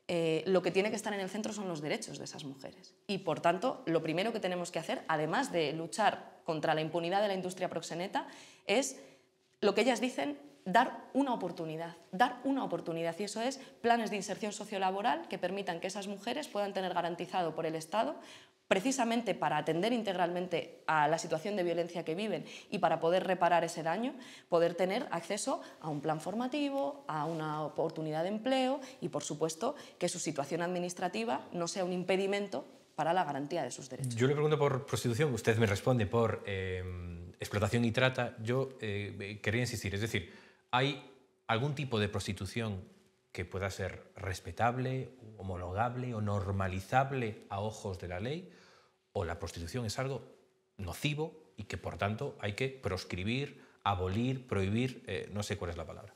[SPEAKER 3] eh, lo que tiene que estar en el centro son los derechos de esas mujeres. Y por tanto, lo primero que tenemos que hacer, además de luchar contra la impunidad de la industria proxeneta, es lo que ellas dicen dar una oportunidad, dar una oportunidad, y eso es planes de inserción sociolaboral que permitan que esas mujeres puedan tener garantizado por el Estado precisamente para atender integralmente a la situación de violencia que viven y para poder reparar ese daño, poder tener acceso a un plan formativo, a una oportunidad de empleo y, por supuesto, que su situación administrativa no sea un impedimento para la garantía de sus derechos.
[SPEAKER 1] Yo le pregunto por prostitución, usted me responde por eh, explotación y trata. Yo eh, quería insistir, es decir, hay algún tipo de prostitución que pueda ser respetable, homologable o normalizable a ojos de la ley, o la prostitución es algo nocivo y que por tanto hay que proscribir, abolir, prohibir, eh, no sé cuál es la palabra.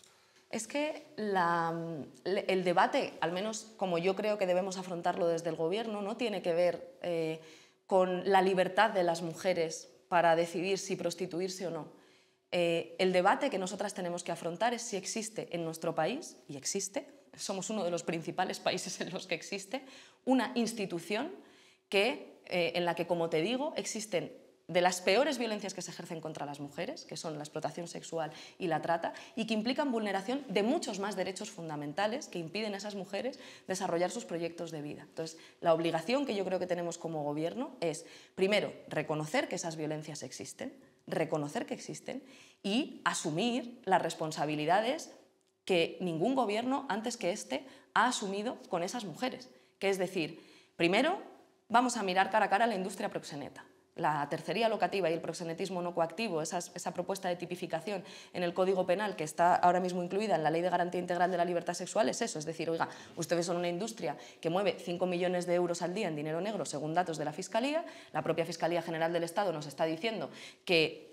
[SPEAKER 3] Es que el debate, al menos como yo creo que debemos afrontarlo desde el gobierno, no tiene que ver eh, con la libertad de las mujeres para decidir si prostituirse o no eh, el debate que nosotras tenemos que afrontar es si existe en nuestro país, y existe, somos uno de los principales países en los que existe, una institución que, eh, en la que, como te digo, existen de las peores violencias que se ejercen contra las mujeres, que son la explotación sexual y la trata, y que implican vulneración de muchos más derechos fundamentales que impiden a esas mujeres desarrollar sus proyectos de vida. Entonces, la obligación que yo creo que tenemos como gobierno es, primero, reconocer que esas violencias existen, reconocer que existen y asumir las responsabilidades que ningún gobierno antes que este ha asumido con esas mujeres. Que es decir, primero vamos a mirar cara a cara a la industria proxeneta la tercería locativa y el proxenetismo no coactivo, esa propuesta de tipificación en el Código Penal que está ahora mismo incluida en la Ley de Garantía Integral de la Libertad Sexual es eso, es decir, oiga, ustedes son una industria que mueve 5 millones de euros al día en dinero negro, según datos de la Fiscalía, la propia Fiscalía General del Estado nos está diciendo que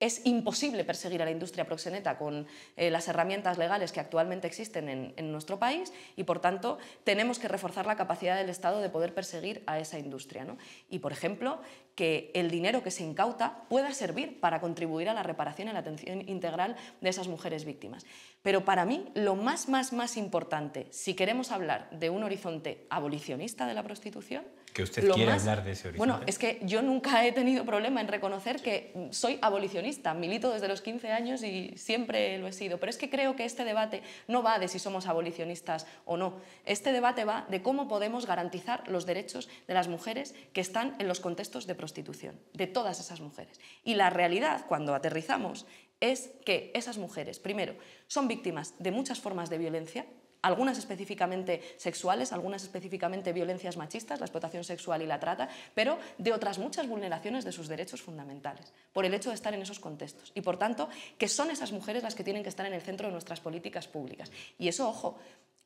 [SPEAKER 3] es imposible perseguir a la industria proxeneta con eh, las herramientas legales que actualmente existen en, nuestro país y, por tanto, tenemos que reforzar la capacidad del Estado de poder perseguir a esa industria. Y, por ejemplo, que el dinero que se incauta pueda servir para contribuir a la reparación y la atención integral de esas mujeres víctimas. Pero para mí lo más, más, más importante, si queremos hablar de un horizonte abolicionista de la prostitución, que
[SPEAKER 1] usted lo más, hablar de ese horizonte. Bueno, es
[SPEAKER 3] que yo nunca he tenido problema en reconocer que soy abolicionista, milito desde los 15 años y siempre lo he sido, pero es que creo que este debate no va de si somos abolicionistas o no, este debate va de cómo podemos garantizar los derechos de las mujeres que están en los contextos de prostitución de todas esas mujeres. Y la realidad, cuando aterrizamos, es que esas mujeres, primero, son víctimas de muchas formas de violencia, algunas específicamente sexuales, algunas específicamente violencias machistas, la explotación sexual y la trata, pero de otras muchas vulneraciones de sus derechos fundamentales, por el hecho de estar en esos contextos. Y por tanto, que son esas mujeres las que tienen que estar en el centro de nuestras políticas públicas. Y eso, ojo,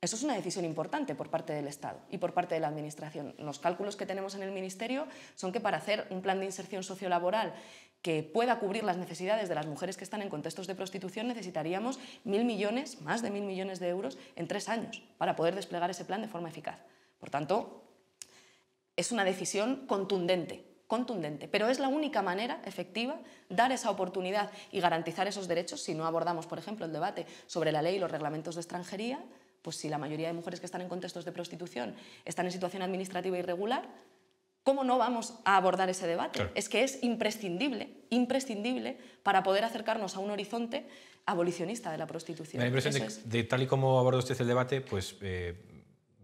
[SPEAKER 3] eso es una decisión importante por parte del Estado y por parte de la Administración. Los cálculos que tenemos en el Ministerio son que para hacer un plan de inserción sociolaboral que pueda cubrir las necesidades de las mujeres que están en contextos de prostitución necesitaríamos mil millones, más de mil millones de euros en tres años para poder desplegar ese plan de forma eficaz. Por tanto, es una decisión contundente contundente, pero es la única manera efectiva de dar esa oportunidad y garantizar esos derechos si no abordamos, por ejemplo, el debate sobre la ley y los reglamentos de extranjería, pues si la mayoría de mujeres que están en contextos de prostitución están en situación administrativa irregular, ¿cómo no vamos a abordar ese debate? Es que es imprescindible, imprescindible para poder acercarnos a un horizonte abolicionista de la prostitución. la impresión
[SPEAKER 1] de, tal y como abordó usted el debate, pues eh,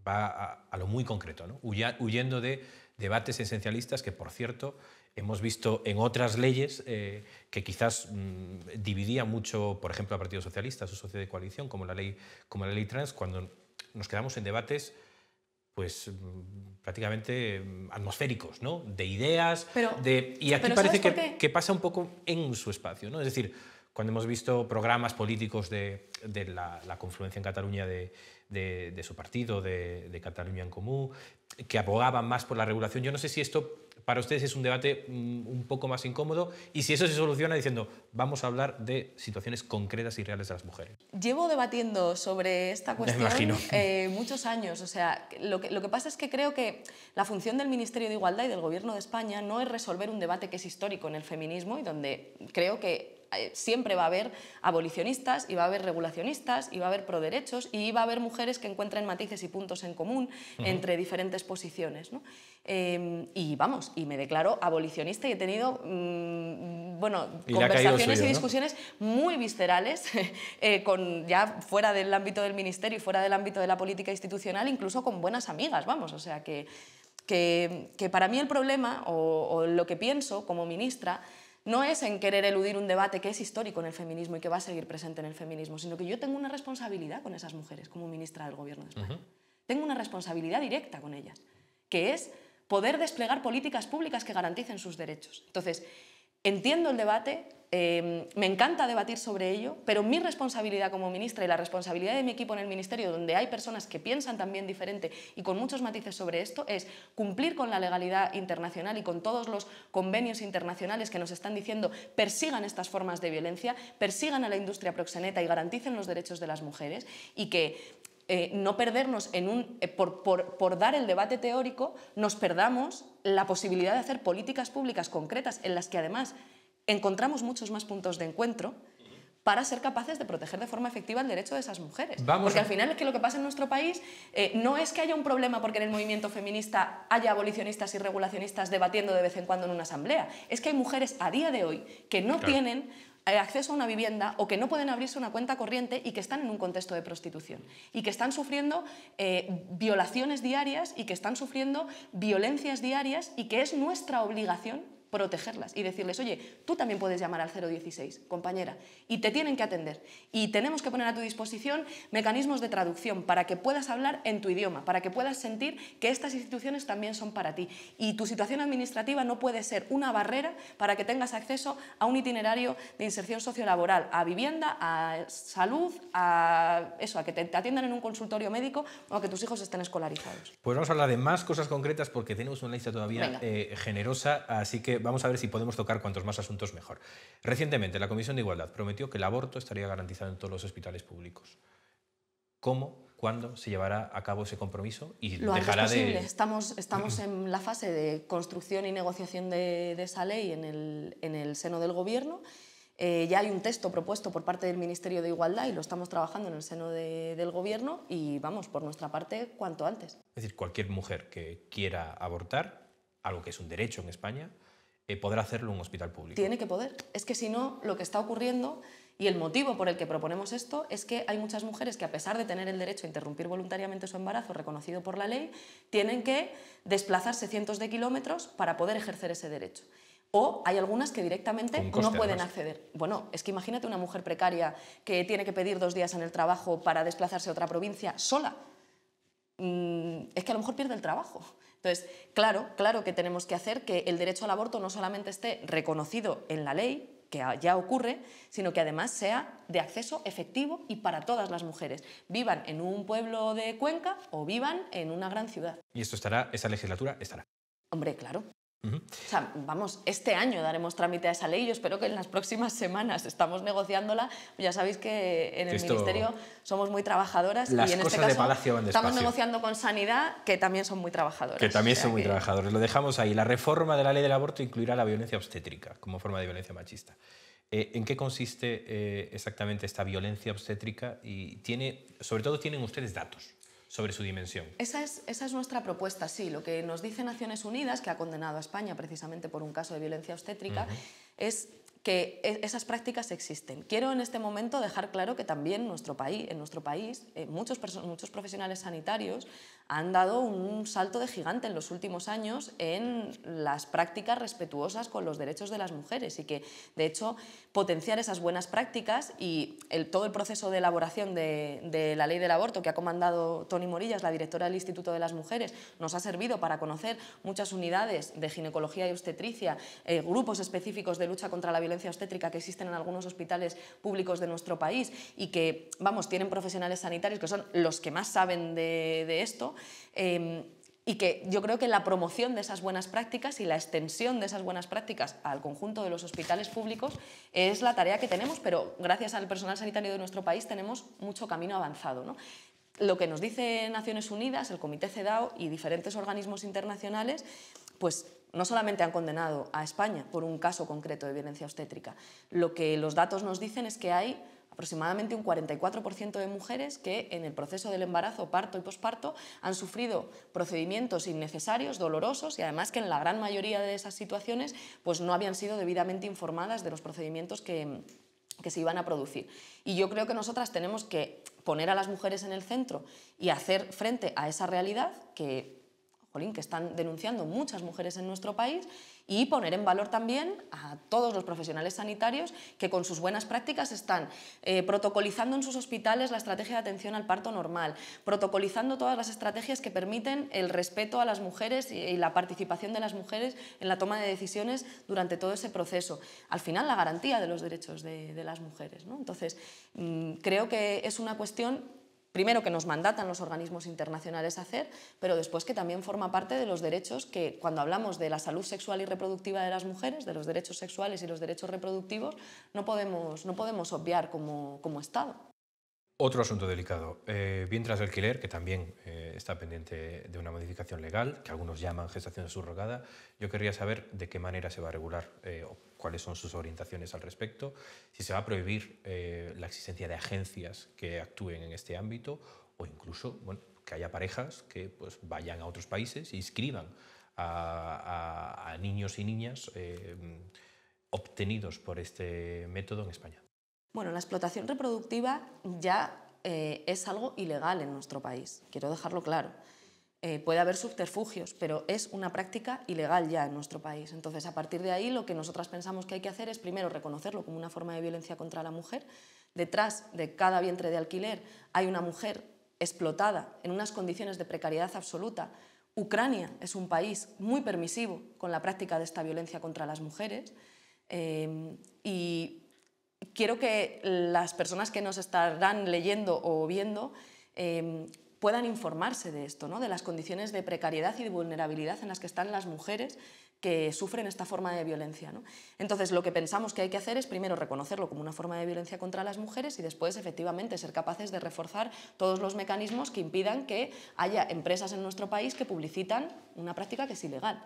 [SPEAKER 1] va a, lo muy concreto, ¿no? huyendo de debates esencialistas que, por cierto, hemos visto en otras leyes eh, que quizás mm, dividía mucho, por ejemplo, al Partido Socialista, a su socio de coalición, como la ley, como la ley trans, cuando nos quedamos en debates pues mm, prácticamente mm, atmosféricos, ¿no? De ideas, pero, de... Y aquí parece que, pasa un poco en su espacio, ¿no? Es decir, cuando hemos visto programas políticos de, la, confluencia en Cataluña de, de su partido, de, Cataluña en Común, que abogaban más por la regulación, yo no sé si esto para ustedes es un debate mm, un poco más incómodo y si eso se soluciona diciendo vamos a hablar de situaciones concretas y reales de las mujeres.
[SPEAKER 3] Llevo debatiendo sobre esta cuestión eh, muchos años. O sea, lo que pasa es que creo que la función del Ministerio de Igualdad y del Gobierno de España no es resolver un debate que es histórico en el feminismo y donde creo que eh, siempre va a haber abolicionistas y va a haber regulacionistas y va a haber proderechos y va a haber mujeres que encuentren matices y puntos en común entre diferentes posiciones. Em, y vamos, y me declaro abolicionista y he tenido mm, bueno, conversaciones y discusiones muy viscerales, eh, con, ya fuera del ámbito del ministerio y fuera del ámbito de la política institucional, incluso con buenas amigas, vamos, o sea que... para mí el problema, o, lo que pienso como ministra, no es en querer eludir un debate que es histórico en el feminismo y que va a seguir presente en el feminismo, sino que yo tengo una responsabilidad con esas mujeres como ministra del Gobierno de España. Tengo una responsabilidad directa con ellas, que es poder desplegar políticas públicas que garanticen sus derechos. Entonces, Entiendo el debate, eh, me encanta debatir sobre ello, pero mi responsabilidad como ministra y la responsabilidad de mi equipo en el ministerio, donde hay personas que piensan también diferente y con muchos matices sobre esto, es cumplir con la legalidad internacional y con todos los convenios internacionales que nos están diciendo persigan estas formas de violencia, persigan a la industria proxeneta y garanticen los derechos de las mujeres y que eh, no perdernos en un, eh, por, dar el debate teórico, nos perdamos la posibilidad de hacer políticas públicas concretas en las que además encontramos muchos más puntos de encuentro para ser capaces de proteger de forma efectiva el derecho de esas mujeres. porque al final es que lo que pasa en nuestro país eh, no es que haya un problema porque en el movimiento feminista haya abolicionistas y regulacionistas debatiendo de vez en cuando en una asamblea, es que hay mujeres a día de hoy que no tienen eh, acceso a una vivienda o que no pueden abrirse una cuenta corriente y que están en un contexto de prostitución y que están sufriendo eh, violaciones diarias y que están sufriendo violencias diarias y que es nuestra obligación protegerlas y decirles, oye, tú también puedes llamar al 016, compañera, y te tienen que atender. Y tenemos que poner a tu disposición mecanismos de traducción para que puedas hablar en tu idioma, para que puedas sentir que estas instituciones también son para ti. Y tu situación administrativa no puede ser una barrera para que tengas acceso a un itinerario de inserción sociolaboral, a vivienda, a salud, a eso, a que te atiendan en un consultorio médico o a que tus hijos estén escolarizados.
[SPEAKER 1] Pues vamos a hablar de más cosas concretas porque tenemos una lista todavía eh, generosa, así que vamos a ver si podemos tocar cuantos más asuntos mejor. Recientemente, la Comisión de Igualdad prometió que el aborto estaría garantizado en todos los hospitales públicos. ¿Cómo, cuándo se llevará a cabo ese compromiso y Lo dejará antes posible.
[SPEAKER 3] Estamos, estamos en la fase de construcción y negociación de, esa ley en el, en el seno del Gobierno. Eh, ya hay un texto propuesto por parte del Ministerio de Igualdad y lo estamos trabajando en el seno del Gobierno y vamos, por nuestra parte, cuanto antes.
[SPEAKER 1] Es decir, cualquier mujer que quiera abortar, algo que es un derecho en España, eh, poder podrá hacerlo un hospital
[SPEAKER 3] público. Tiene que poder. Es que si no, lo que está ocurriendo y el motivo por el que proponemos esto es que hay muchas mujeres que, a pesar de tener el derecho a interrumpir voluntariamente su embarazo reconocido por la ley, tienen que desplazarse cientos de kilómetros para poder ejercer ese derecho. O hay algunas que directamente no pueden acceder. Bueno, es que imagínate una mujer precaria que tiene que pedir dos días en el trabajo para desplazarse a otra provincia sola. Mm, es que a lo mejor pierde el trabajo. Entonces, claro, claro que tenemos que hacer que el derecho al aborto no solamente esté reconocido en la ley, que ya ocurre, sino que además sea de acceso efectivo y para todas las mujeres, vivan en un pueblo de Cuenca o vivan en una gran ciudad. ¿Y
[SPEAKER 1] esto estará, esa legislatura estará?
[SPEAKER 3] Hombre, claro. O sea, vamos, este año daremos trámite a esa ley. Yo espero que en las próximas semanas estamos negociándola. Pues ya sabéis que en el Ministerio somos muy trabajadoras y en este caso estamos negociando con Sanidad, que también son muy trabajadoras. Que también son muy trabajadoras,
[SPEAKER 1] Lo dejamos ahí. La reforma de la ley del aborto incluirá la violencia obstétrica como forma de violencia machista. Eh, ¿En qué consiste eh, exactamente esta violencia obstétrica? Y tiene, sobre todo, tienen ustedes datos sobre su dimensión.
[SPEAKER 3] Esa es, esa es nuestra propuesta, sí. Lo que nos dice Naciones Unidas, que ha condenado a España precisamente por un caso de violencia obstétrica, es que e-, esas prácticas existen. Quiero en este momento dejar claro que también nuestro país, en nuestro país eh, muchos, muchos profesionales sanitarios han dado un salto de gigante en los últimos años en las prácticas respetuosas con los derechos de las mujeres y que, de hecho, potenciar esas buenas prácticas y el, todo el proceso de elaboración de, la ley del aborto que ha comandado Toni Morillas, la directora del Instituto de las Mujeres, nos ha servido para conocer muchas unidades de ginecología y obstetricia, eh, grupos específicos de lucha contra la violencia violencia obstétrica que existen en algunos hospitales públicos de nuestro país y que, vamos, tienen profesionales sanitarios que son los que más saben de, esto. Em, y que yo creo que la promoción de esas buenas prácticas y la extensión de esas buenas prácticas al conjunto de los hospitales públicos es la tarea que tenemos, pero gracias al personal sanitario de nuestro país tenemos mucho camino avanzado. ¿no? Lo que nos dice Naciones Unidas, el Comité CEDAW y diferentes organismos internacionales, pues no solamente han condenado a España por un caso concreto de violencia obstétrica, lo que los datos nos dicen es que hay aproximadamente un 44% de mujeres que en el proceso del embarazo, parto y posparto han sufrido procedimientos innecesarios, dolorosos y además que en la gran mayoría de esas situaciones pues no habían sido debidamente informadas de los procedimientos que, que se iban a producir. Y yo creo que nosotras tenemos que poner a las mujeres en el centro y hacer frente a esa realidad que que están denunciando muchas mujeres en nuestro país y poner en valor también a todos los profesionales sanitarios que con sus buenas prácticas están eh, protocolizando en sus hospitales la estrategia de atención al parto normal, protocolizando todas las estrategias que permiten el respeto a las mujeres y, la participación de las mujeres en la toma de decisiones durante todo ese proceso. Al final, la garantía de los derechos de, las mujeres. Entonces, mm, creo que es una cuestión primero que nos mandatan los organismos internacionales a hacer, pero después que también forma parte de los derechos que cuando hablamos de la salud sexual y reproductiva de las mujeres, de los derechos sexuales y los derechos reproductivos, no podemos, no podemos obviar como, como Estado.
[SPEAKER 1] Otro asunto delicado, bien eh, tras alquiler, que también eh, está pendiente de una modificación legal, que algunos llaman gestación subrogada, yo querría saber de qué manera se va a regular eh, o cuáles son sus orientaciones al respecto, si se va a prohibir la existencia de agencias que actúen en este ámbito o incluso que haya parejas que pues, vayan a otros países e inscriban a niños y niñas obtenidos por este método en España.
[SPEAKER 3] Bueno, la explotación reproductiva ya eh, es algo ilegal en nuestro país, quiero dejarlo claro. Eh, puede haber subterfugios, pero es una práctica ilegal ya en nuestro país. Entonces, a partir de ahí, lo que nosotras pensamos que hay que hacer es, primero, reconocerlo como una forma de violencia contra la mujer. Detrás de cada vientre de alquiler hay una mujer explotada en unas condiciones de precariedad absoluta. Ucrania es un país muy permisivo con la práctica de esta violencia contra las mujeres eh, y quiero que las personas que nos estarán leyendo o viendo em, puedan informarse de esto, ¿no? de las condiciones de precariedad y de vulnerabilidad en las que están las mujeres que sufren esta forma de violencia. Entonces, lo que pensamos que hay que hacer es primero reconocerlo como una forma de violencia contra las mujeres y después, efectivamente, ser capaces de reforzar todos los mecanismos que impidan que haya empresas en nuestro país que publicitan una práctica que es ilegal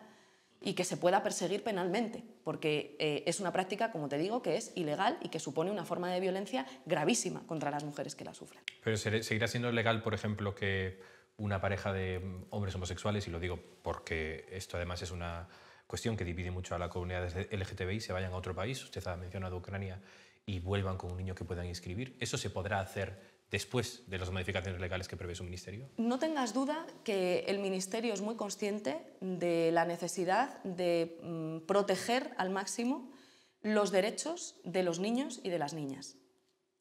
[SPEAKER 3] y que se pueda perseguir penalmente, porque eh, es una práctica, como te digo, que es ilegal y que supone una forma de violencia gravísima contra las mujeres que la sufren.
[SPEAKER 1] Pero seguirá siendo legal, por ejemplo, que una pareja de hombres homosexuales, y lo digo porque esto además es una cuestión que divide mucho a la comunidad LGTBI, se vayan a otro país, usted ha mencionado Ucrania, y vuelvan con un niño que puedan inscribir. ¿Eso se podrá hacer después de las modificaciones legales que prevé su ministerio?
[SPEAKER 3] No tengas duda que el ministerio es muy consciente de la necesidad de mm, proteger al máximo los derechos de los niños y de las niñas.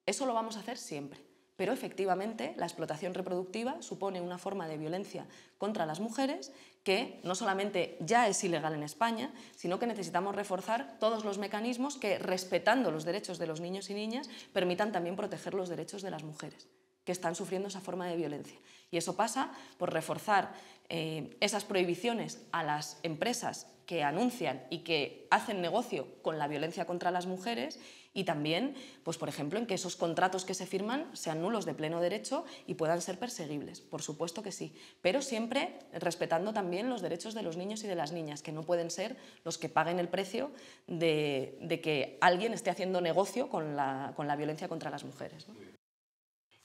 [SPEAKER 3] Eso lo vamos a hacer siempre. Pero efectivamente la explotación reproductiva supone una forma de violencia contra las mujeres que no solamente ya es ilegal en España, sino que necesitamos reforzar todos los mecanismos que, respetando los derechos de los niños y niñas, permitan también proteger los derechos de las mujeres que están sufriendo esa forma de violencia. Y eso pasa por reforzar eh, esas prohibiciones a las empresas que anuncian y que hacen negocio con la violencia contra las mujeres y también, pues por ejemplo, en que esos contratos que se firman sean nulos de pleno derecho y puedan ser perseguibles, por supuesto que sí, pero siempre respetando también los derechos de los niños y de las niñas, que no pueden ser los que paguen el precio de,
[SPEAKER 2] que alguien esté haciendo negocio con la, violencia contra las mujeres.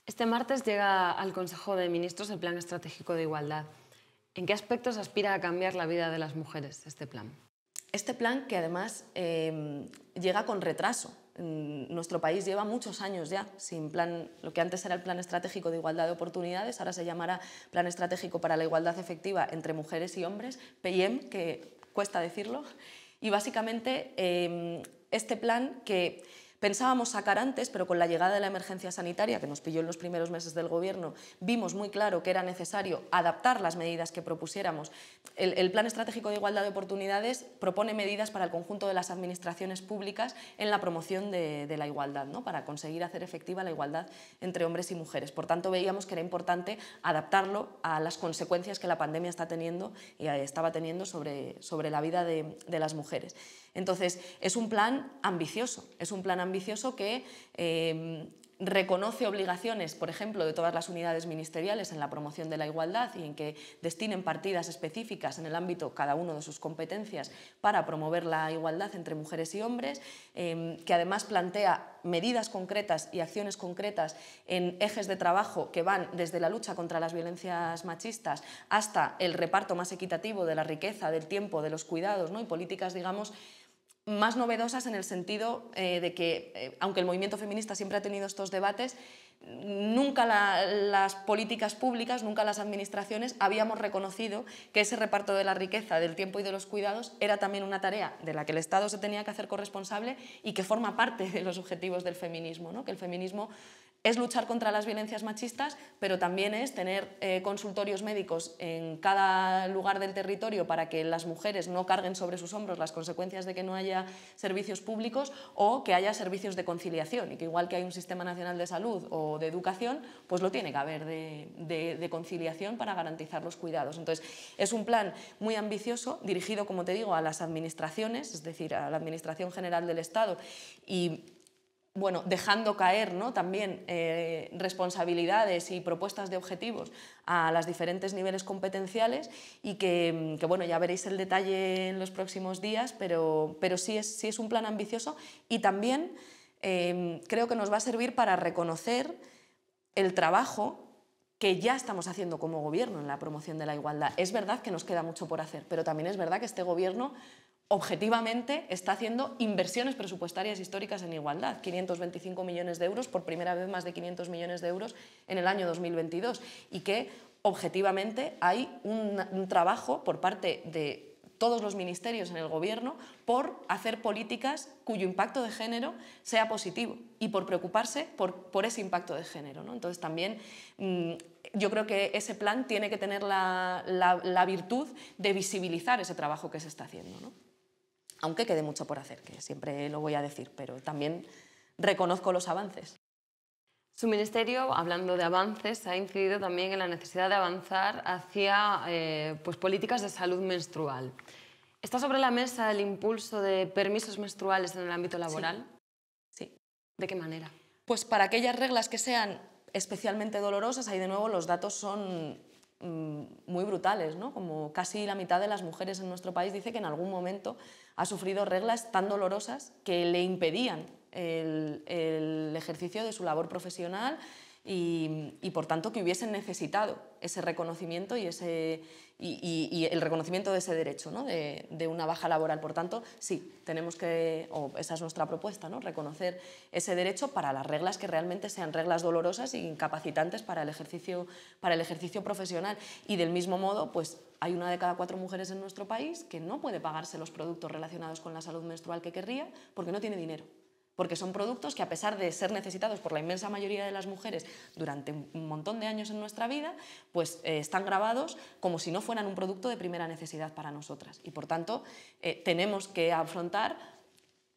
[SPEAKER 2] Este martes llega al Consejo de Ministros el Plan Estratégico de Igualdad. ¿En qué aspectos aspira a cambiar la vida de las mujeres este plan?
[SPEAKER 3] Este plan que además eh, llega con retraso, nuestro país lleva muchos años ya sin plan, lo que antes era el Plan Estratégico de Igualdad de Oportunidades, ahora se llamará Plan Estratégico para la Igualdad Efectiva entre Mujeres y Hombres, PIEM, que cuesta decirlo, y básicamente em, este plan que Pensábamos sacar antes, pero con la llegada de la emergencia sanitaria, que nos pilló en los primeros meses del Gobierno, vimos muy claro que era necesario adaptar las medidas que propusiéramos. El, Plan Estratégico de Igualdad de Oportunidades propone medidas para el conjunto de las administraciones públicas en la promoción de, la igualdad, ¿no? para conseguir hacer efectiva la igualdad entre hombres y mujeres. Por tanto, veíamos que era importante adaptarlo a las consecuencias que la pandemia está teniendo y eh, estaba teniendo sobre, sobre la vida de las mujeres. Entonces, es un plan ambicioso, es un plan ambicioso que eh, reconoce obligaciones, por ejemplo, de todas las unidades ministeriales en la promoción de la igualdad y en que destinen partidas específicas en el ámbito cada uno de sus competencias para promover la igualdad entre mujeres y hombres, eh, que además plantea medidas concretas y acciones concretas en ejes de trabajo que van desde la lucha contra las violencias machistas hasta el reparto más equitativo de la riqueza, del tiempo, de los cuidados ¿no? y políticas, digamos, más novedosas en el sentido eh, de que, eh, aunque el movimiento feminista siempre ha tenido estos debates, nunca las políticas públicas, nunca las administraciones habíamos reconocido que ese reparto de la riqueza, del tiempo y de los cuidados era también una tarea de la que el Estado se tenía que hacer corresponsable y que forma parte de los objetivos del feminismo, que el feminismo es luchar contra las violencias machistas, pero también es tener eh, consultorios médicos en cada lugar del territorio para que las mujeres no carguen sobre sus hombros las consecuencias de que no haya servicios públicos o que haya servicios de conciliación y que igual que hay un sistema nacional de salud o de educación, pues lo tiene que haber de, de conciliación para garantizar los cuidados. Entonces, es un plan muy ambicioso, dirigido, como te digo, a las administraciones, es decir, a la Administración General del Estado y bueno, dejando caer ¿no? también eh, responsabilidades y propuestas de objetivos a los diferentes niveles competenciales y que, bueno, ya veréis el detalle en los próximos días, pero, pero sí, es, sí es un plan ambicioso y también eh, creo que nos va a servir para reconocer el trabajo que ya estamos haciendo como gobierno en la promoción de la igualdad. Es verdad que nos queda mucho por hacer, pero también es verdad que este gobierno objetivamente está haciendo inversiones presupuestarias históricas en igualdad, 525 millones de euros, por primera vez más de 500 millones de euros en el año 2022, y que objetivamente hay un, trabajo por parte de todos los ministerios en el Gobierno por hacer políticas cuyo impacto de género sea positivo y por preocuparse por, ese impacto de género. Entonces también mm, yo creo que ese plan tiene que tener la, virtud de visibilizar ese trabajo que se está haciendo aunque quede mucho por hacer, que siempre lo voy a decir, pero también reconozco los avances.
[SPEAKER 2] Su ministerio, hablando de avances, ha incidido también en la necesidad de avanzar hacia eh, pues, políticas de salud menstrual. ¿Está sobre la mesa el impulso de permisos menstruales en el ámbito laboral? sí. ¿De qué manera? Pues para aquellas reglas que sean
[SPEAKER 3] especialmente dolorosas, ahí de nuevo los datos son Mm, muy brutales, ¿no? como casi la mitad de las mujeres en nuestro país dice que en algún momento ha sufrido reglas tan dolorosas que le impedían el, ejercicio de su labor profesional y, y, por tanto que hubiesen necesitado ese reconocimiento y ese, y, el reconocimiento de ese derecho de, una baja laboral. Por tanto, sí, tenemos que, o esa es nuestra propuesta, ¿no? reconocer ese derecho para las reglas que realmente sean reglas dolorosas e incapacitantes para el ejercicio, para el ejercicio profesional. Y del mismo modo, pues hay una de cada cuatro mujeres en nuestro país que no puede pagarse los productos relacionados con la salud menstrual que querría porque no tiene dinero porque son productos que a pesar de ser necesitados por la inmensa mayoría de las mujeres durante un montón de años en nuestra vida, pues eh, están grabados como si no fueran un producto de primera necesidad para nosotras. Y por tanto, eh, tenemos que afrontar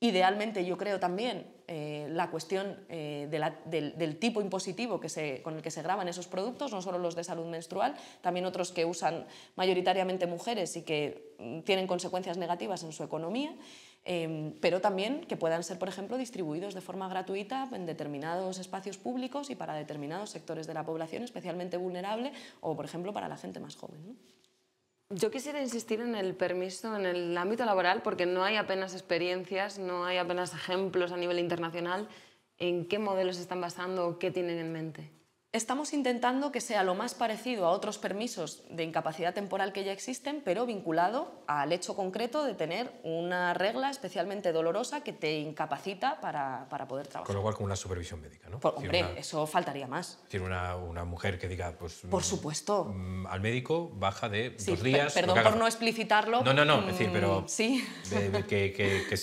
[SPEAKER 3] Idealmente, yo creo también eh, la cuestión del, tipo impositivo con el que se graban esos productos, no solo los de salud menstrual, también otros que usan mayoritariamente mujeres y que mm, tienen consecuencias negativas en su economía. Em, pero también que puedan ser, por ejemplo, distribuidos de forma gratuita en determinados espacios públicos y para determinados sectores de la población especialmente vulnerable o, por ejemplo, para la gente más joven.
[SPEAKER 2] Yo quisiera insistir en el permiso en el ámbito laboral porque no hay apenas experiencias, no hay apenas ejemplos a nivel internacional. ¿En qué modelos están basando o qué tienen en mente?
[SPEAKER 3] estamos intentando que sea lo más parecido a otros permisos de incapacidad temporal que ya existen, pero vinculado al hecho concreto de tener una regla especialmente dolorosa que te incapacita para, poder trabajar. Con
[SPEAKER 1] lo cual, con una supervisión médica, ¿no? hombre,
[SPEAKER 3] eso faltaría más.
[SPEAKER 1] Tiene una, una, mujer que diga, pues... Por mm, supuesto. Mm, al médico baja de dos días... perdón por no
[SPEAKER 3] explicitarlo. No, no, no, decir, mm, pero... Sí.
[SPEAKER 1] que,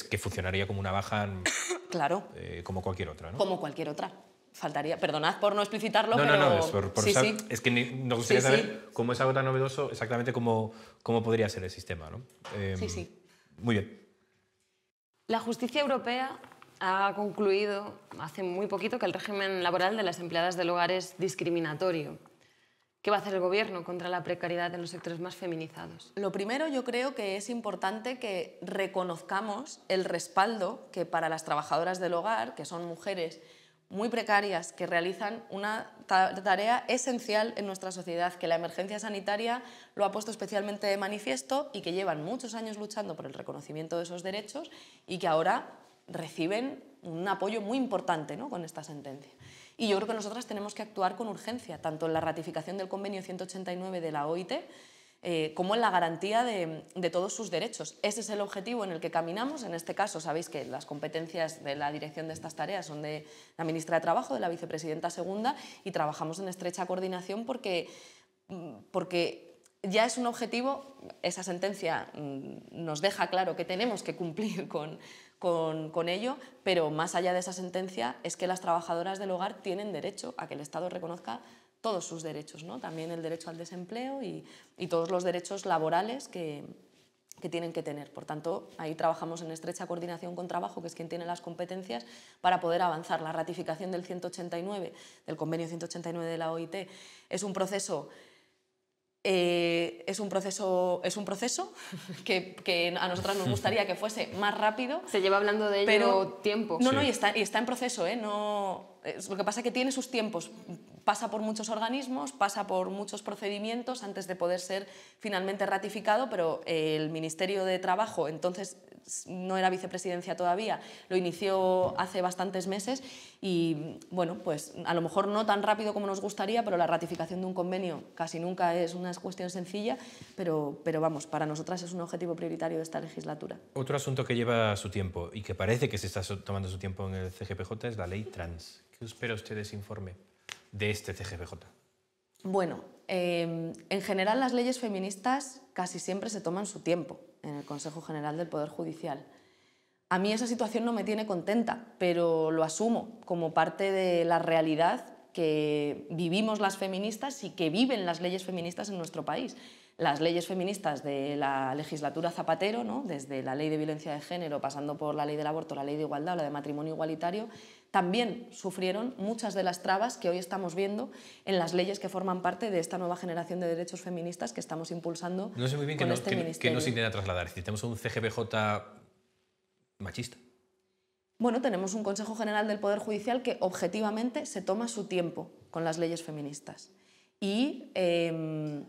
[SPEAKER 1] que, funcionaría como una baja... claro. Eh, como cualquier otra, ¿no? Como
[SPEAKER 3] cualquier otra faltaría. Perdonad por no explicitarlo,
[SPEAKER 1] pero. es, es que nos gustaría saber cómo es algo tan novedoso, exactamente cómo, cómo podría ser el sistema. ¿no? sí, em, sí. Muy bien.
[SPEAKER 2] La justicia europea ha concluido hace muy poquito que el régimen laboral de las empleadas del hogar es discriminatorio. ¿Qué va a hacer el Gobierno contra la precariedad en los sectores más feminizados? Lo primero, yo creo que es importante que reconozcamos el respaldo que
[SPEAKER 3] para las trabajadoras del hogar, que son mujeres muy precarias que realizan una tarea esencial en nuestra sociedad, que la emergencia sanitaria lo ha puesto especialmente de manifiesto y que llevan muchos años luchando por el reconocimiento de esos derechos y que ahora reciben un apoyo muy importante ¿no? con esta sentencia. Y yo creo que nosotras tenemos que actuar con urgencia, tanto en la ratificación del convenio 189 de la OIT, eh, como en la garantía de, todos sus derechos. Ese es el objetivo en el que caminamos. En este caso, sabéis que las competencias de la dirección de estas tareas son de la ministra de Trabajo, de la vicepresidenta segunda, y trabajamos en estrecha coordinación porque, mm, ya es un objetivo, esa sentencia mm, nos deja claro que tenemos que cumplir con, ello, pero más allá de esa sentencia es que las trabajadoras del hogar tienen derecho a que el Estado reconozca todos sus derechos, ¿no? también el derecho al desempleo y, todos los derechos laborales que, tienen que tener. Por tanto, ahí trabajamos en estrecha coordinación con trabajo, que es quien tiene las competencias para poder avanzar. La ratificación del 189, del convenio 189 de la OIT, eh, es un proceso... es un proceso, es un proceso que, a nosotras nos gustaría que fuese más rápido. Se lleva hablando de ello tiempo. No, no, y está, y está en proceso. ¿eh? No, es, lo que pasa es que tiene sus tiempos pasa por muchos organismos, pasa por muchos procedimientos antes de poder ser finalmente ratificado, pero eh, el Ministerio de Trabajo, entonces no era vicepresidencia todavía, lo inició hace bastantes meses y bueno, pues a lo mejor no tan rápido como nos gustaría, pero la ratificación de un convenio casi nunca es una cuestión sencilla, pero, pero vamos, para nosotras es un objetivo prioritario de esta legislatura.
[SPEAKER 1] Otro asunto que lleva su tiempo y que parece que se está tomando su tiempo en el CGPJ es la ley trans. ¿Qué espera usted de ese informe? de este CGPJ?
[SPEAKER 3] Bueno, em, en general las leyes feministas casi siempre se toman su tiempo en el Consejo General del Poder Judicial. A mí esa situación no me tiene contenta, pero lo asumo como parte de la realidad que vivimos las feministas y que viven las leyes feministas en nuestro país las leyes feministas de la legislatura Zapatero, ¿no? desde la ley de violencia de género, pasando por la ley del aborto, la ley de igualdad, la de matrimonio igualitario, también sufrieron muchas de las trabas que hoy estamos viendo en las leyes que forman parte de esta nueva generación de derechos feministas que estamos impulsando. No sé muy bien qué nos este intenta
[SPEAKER 1] trasladar. Si tenemos un CGBJ machista.
[SPEAKER 3] Bueno, tenemos un Consejo General del Poder Judicial que objetivamente se toma su tiempo con las leyes feministas. Y. Em,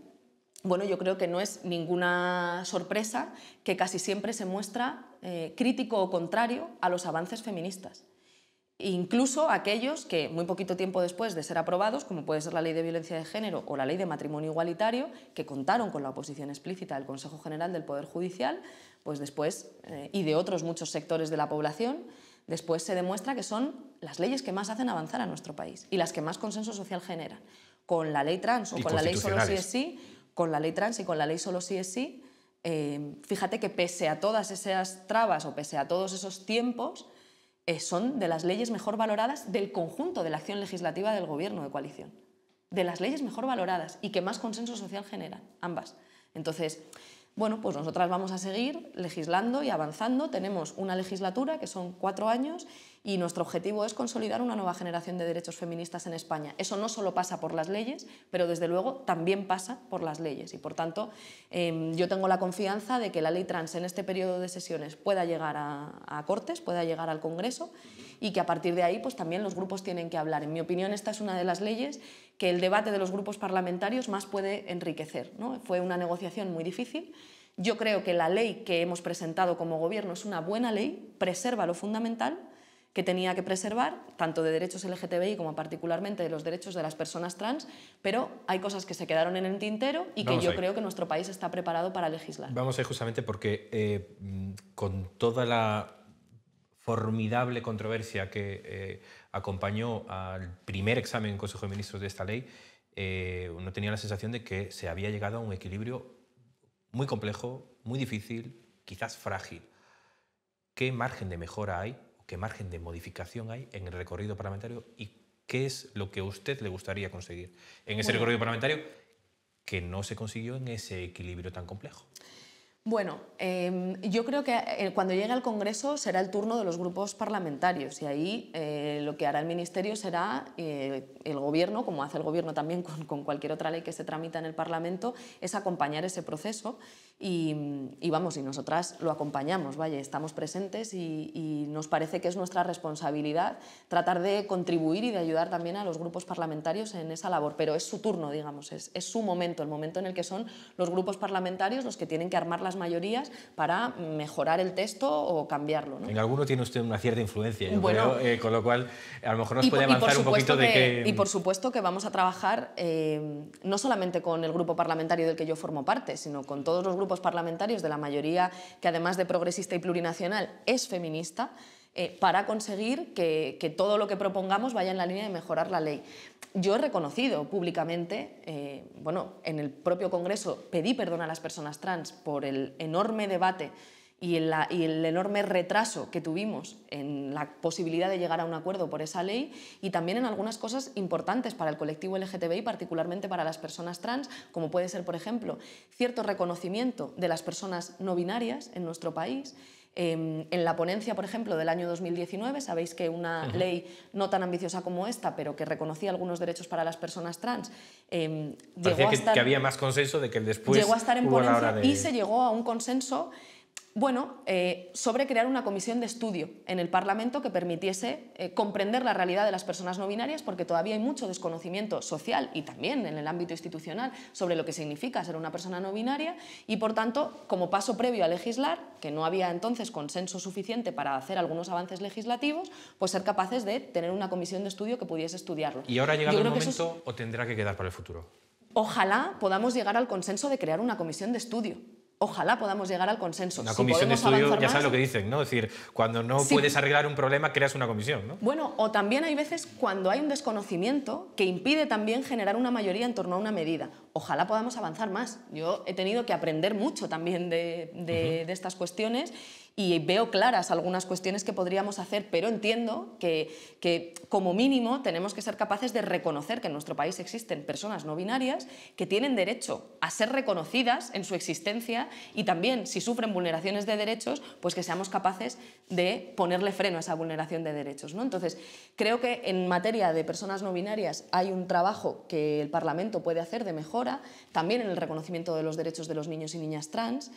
[SPEAKER 3] bueno, yo creo que no es ninguna sorpresa que casi siempre se muestra eh, crítico o contrario a los avances feministas. Incluso aquellos que, muy poquito tiempo después de ser aprobados, como puede ser la Ley de Violencia de Género o la Ley de Matrimonio Igualitario, que contaron con la oposición explícita del Consejo General del Poder Judicial, pues después, eh, y de otros muchos sectores de la población, después se demuestra que son las leyes que más hacen avanzar a nuestro país y las que más consenso social generan. Con la ley trans o con la ley solo si es sí con la ley trans y con la ley solo sí es sí, em, fíjate que pese a todas esas trabas o pese a todos esos tiempos, eh, son de las leyes mejor valoradas del conjunto de la acción legislativa del gobierno de coalición. De las leyes mejor valoradas y que más consenso social generan, ambas. Entonces, bueno, pues nosotras vamos a seguir legislando y avanzando. Tenemos una legislatura que son cuatro años y nuestro objetivo es consolidar una nueva generación de derechos feministas en España. Eso no solo pasa por las leyes, pero desde luego también pasa por las leyes y por tanto em, yo tengo la confianza de que la ley trans en este periodo de sesiones pueda llegar a, Cortes, pueda llegar al Congreso y que a partir de ahí pues también los grupos tienen que hablar. En mi opinión esta es una de las leyes que el debate de los grupos parlamentarios más puede enriquecer. Fue una negociación muy difícil. Yo creo que la ley que hemos presentado como Gobierno es una buena ley, preserva lo fundamental que tenía que preservar, tanto de derechos LGTBI como particularmente de los derechos de las personas trans, pero hay cosas que se quedaron en el tintero y que yo creo que nuestro país está preparado para legislar.
[SPEAKER 1] Vamos a ahí justamente porque eh, mm, con toda la formidable controversia que eh, acompañó al primer examen en Consejo de Ministros de esta ley, eh, uno tenía la sensación de que se había llegado a un equilibrio muy complejo, muy difícil, quizás frágil. ¿Qué margen de mejora hay qué margen de modificación hay en el recorrido parlamentario y qué es lo que a usted le gustaría conseguir en ese recorrido parlamentario que no se consiguió en ese equilibrio tan complejo.
[SPEAKER 3] Bueno, em, yo creo que eh, cuando llegue al Congreso será el turno de los grupos parlamentarios y ahí eh, lo que hará el Ministerio será eh, el Gobierno, como hace el Gobierno también con, cualquier otra ley que se tramita en el Parlamento, es acompañar ese proceso y, vamos, y nosotras lo acompañamos, vaya, estamos presentes y, nos parece que es nuestra responsabilidad tratar de contribuir y de ayudar también a los grupos parlamentarios en esa labor, pero es su turno, digamos, es, es su momento, el momento en el que son los grupos parlamentarios los que tienen que armar las mayorías para mejorar el texto o cambiarlo.
[SPEAKER 1] En alguno tiene usted una cierta influencia, bueno, eh, con lo cual a lo mejor nos puede avanzar un poquito de que... Y por
[SPEAKER 3] supuesto que vamos a trabajar eh, no solamente con el grupo parlamentario del que yo formo parte, sino con todos los grupos parlamentarios de la mayoría que además de progresista y plurinacional es feminista, eh, para conseguir que, todo lo que propongamos vaya en la línea de mejorar la ley. Yo he reconocido públicamente, eh, bueno, en el propio Congreso pedí perdón a las personas trans por el enorme debate y, y el, enorme retraso que tuvimos en la posibilidad de llegar a un acuerdo por esa ley y también en algunas cosas importantes para el colectivo LGTBI, particularmente para las personas trans, como puede ser, por ejemplo, cierto reconocimiento de las personas no binarias en nuestro país Em, en la ponencia, por ejemplo, del año 2019, sabéis que una ley no tan ambiciosa como esta, pero que reconocía algunos derechos para las personas trans, em, llegó a que, había
[SPEAKER 1] más consenso de que después llegó a estar en ponencia y se llegó
[SPEAKER 3] a un consenso bueno, eh, sobre crear una comisión de estudio en el Parlamento que permitiese eh, comprender la realidad de las personas no binarias, porque todavía hay mucho desconocimiento social y también en el ámbito institucional sobre lo que significa ser una persona no binaria y, por tanto, como paso previo a legislar, que no había entonces consenso suficiente para hacer algunos avances legislativos, pues ser capaces de tener una comisión de estudio que pudiese estudiarlo. ¿Y ahora ha llegado el momento
[SPEAKER 1] o tendrá que quedar para el futuro?
[SPEAKER 3] Ojalá podamos llegar al consenso de crear una comisión de estudio ojalá podamos llegar al consenso. Una comisión de estudio, ya lo que
[SPEAKER 1] dicen, ¿no? Es decir, cuando no puedes arreglar un problema, creas una comisión, ¿no?
[SPEAKER 3] Bueno, o también hay veces cuando hay un desconocimiento que impide también generar una mayoría en torno a una medida. Ojalá podamos avanzar más. Yo he tenido que aprender mucho también de estas cuestiones y veo claras algunas cuestiones que podríamos hacer, pero entiendo que, como mínimo tenemos que ser capaces de reconocer que en nuestro país existen personas no binarias que tienen derecho a ser reconocidas en su existencia y también si sufren vulneraciones de derechos, pues que seamos capaces de ponerle freno a esa vulneración de derechos. ¿no? Entonces, creo que en materia de personas no binarias hay un trabajo que el Parlamento puede hacer de mejora, también en el reconocimiento de los derechos de los niños y niñas trans.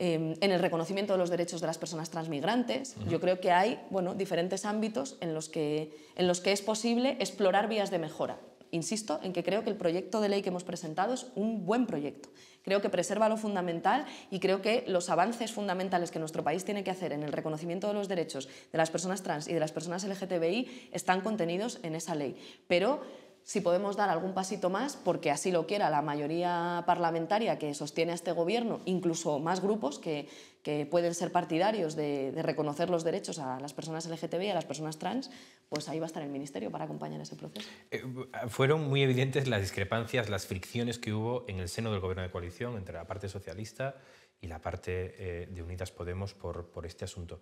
[SPEAKER 3] Em, en el reconocimiento de los derechos de las personas transmigrantes. Yo creo que hay bueno, diferentes ámbitos en los, que, en los que es posible explorar vías de mejora. Insisto en que creo que el proyecto de ley que hemos presentado es un buen proyecto. Creo que preserva lo fundamental y creo que los avances fundamentales que nuestro país tiene que hacer en el reconocimiento de los derechos de las personas trans y de las personas LGTBI están contenidos en esa ley. Pero si podemos dar algún pasito más, porque así lo quiera la mayoría parlamentaria que sostiene a este gobierno, incluso más grupos que, que pueden ser partidarios de, reconocer los derechos a las personas LGTBI, y a las personas trans, pues ahí va a estar el Ministerio para acompañar ese proceso.
[SPEAKER 1] Eh, fueron muy evidentes las discrepancias, las fricciones que hubo en el seno del gobierno de coalición entre la parte socialista y la parte eh, de Unidas Podemos por, por este asunto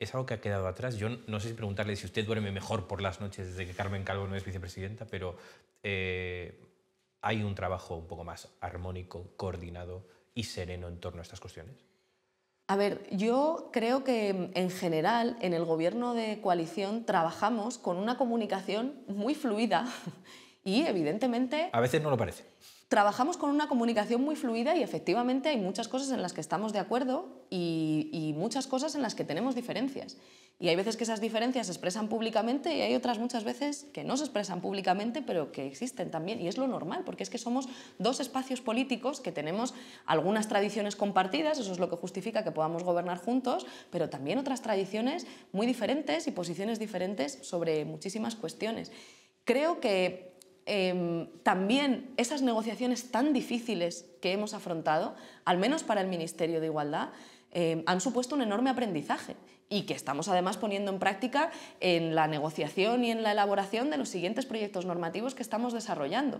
[SPEAKER 1] es algo que ha quedado atrás. Yo no sé si preguntarle si usted duerme mejor por las noches desde que Carmen Calvo no es vicepresidenta, pero eh, hay un trabajo un poco más armónico, coordinado y sereno en torno a estas cuestiones.
[SPEAKER 3] A ver, yo creo que en general en el gobierno de coalición trabajamos con una comunicación muy fluida y evidentemente...
[SPEAKER 1] A veces no lo parece
[SPEAKER 3] trabajamos con una comunicación muy fluida y efectivamente hay muchas cosas en las que estamos de acuerdo y, muchas cosas en las que tenemos diferencias. Y hay veces que esas diferencias se expresan públicamente y hay otras muchas veces que no se expresan públicamente, pero que existen también. Y es lo normal, porque es que somos dos espacios políticos que tenemos algunas tradiciones compartidas, eso es lo que justifica que podamos gobernar juntos, pero también otras tradiciones muy diferentes y posiciones diferentes sobre muchísimas cuestiones. Creo que Em, también esas negociaciones tan difíciles que hemos afrontado, al menos para el Ministerio de Igualdad, em, han supuesto un enorme aprendizaje y que estamos además poniendo en práctica en la negociación y en la elaboración de los siguientes proyectos normativos que estamos desarrollando.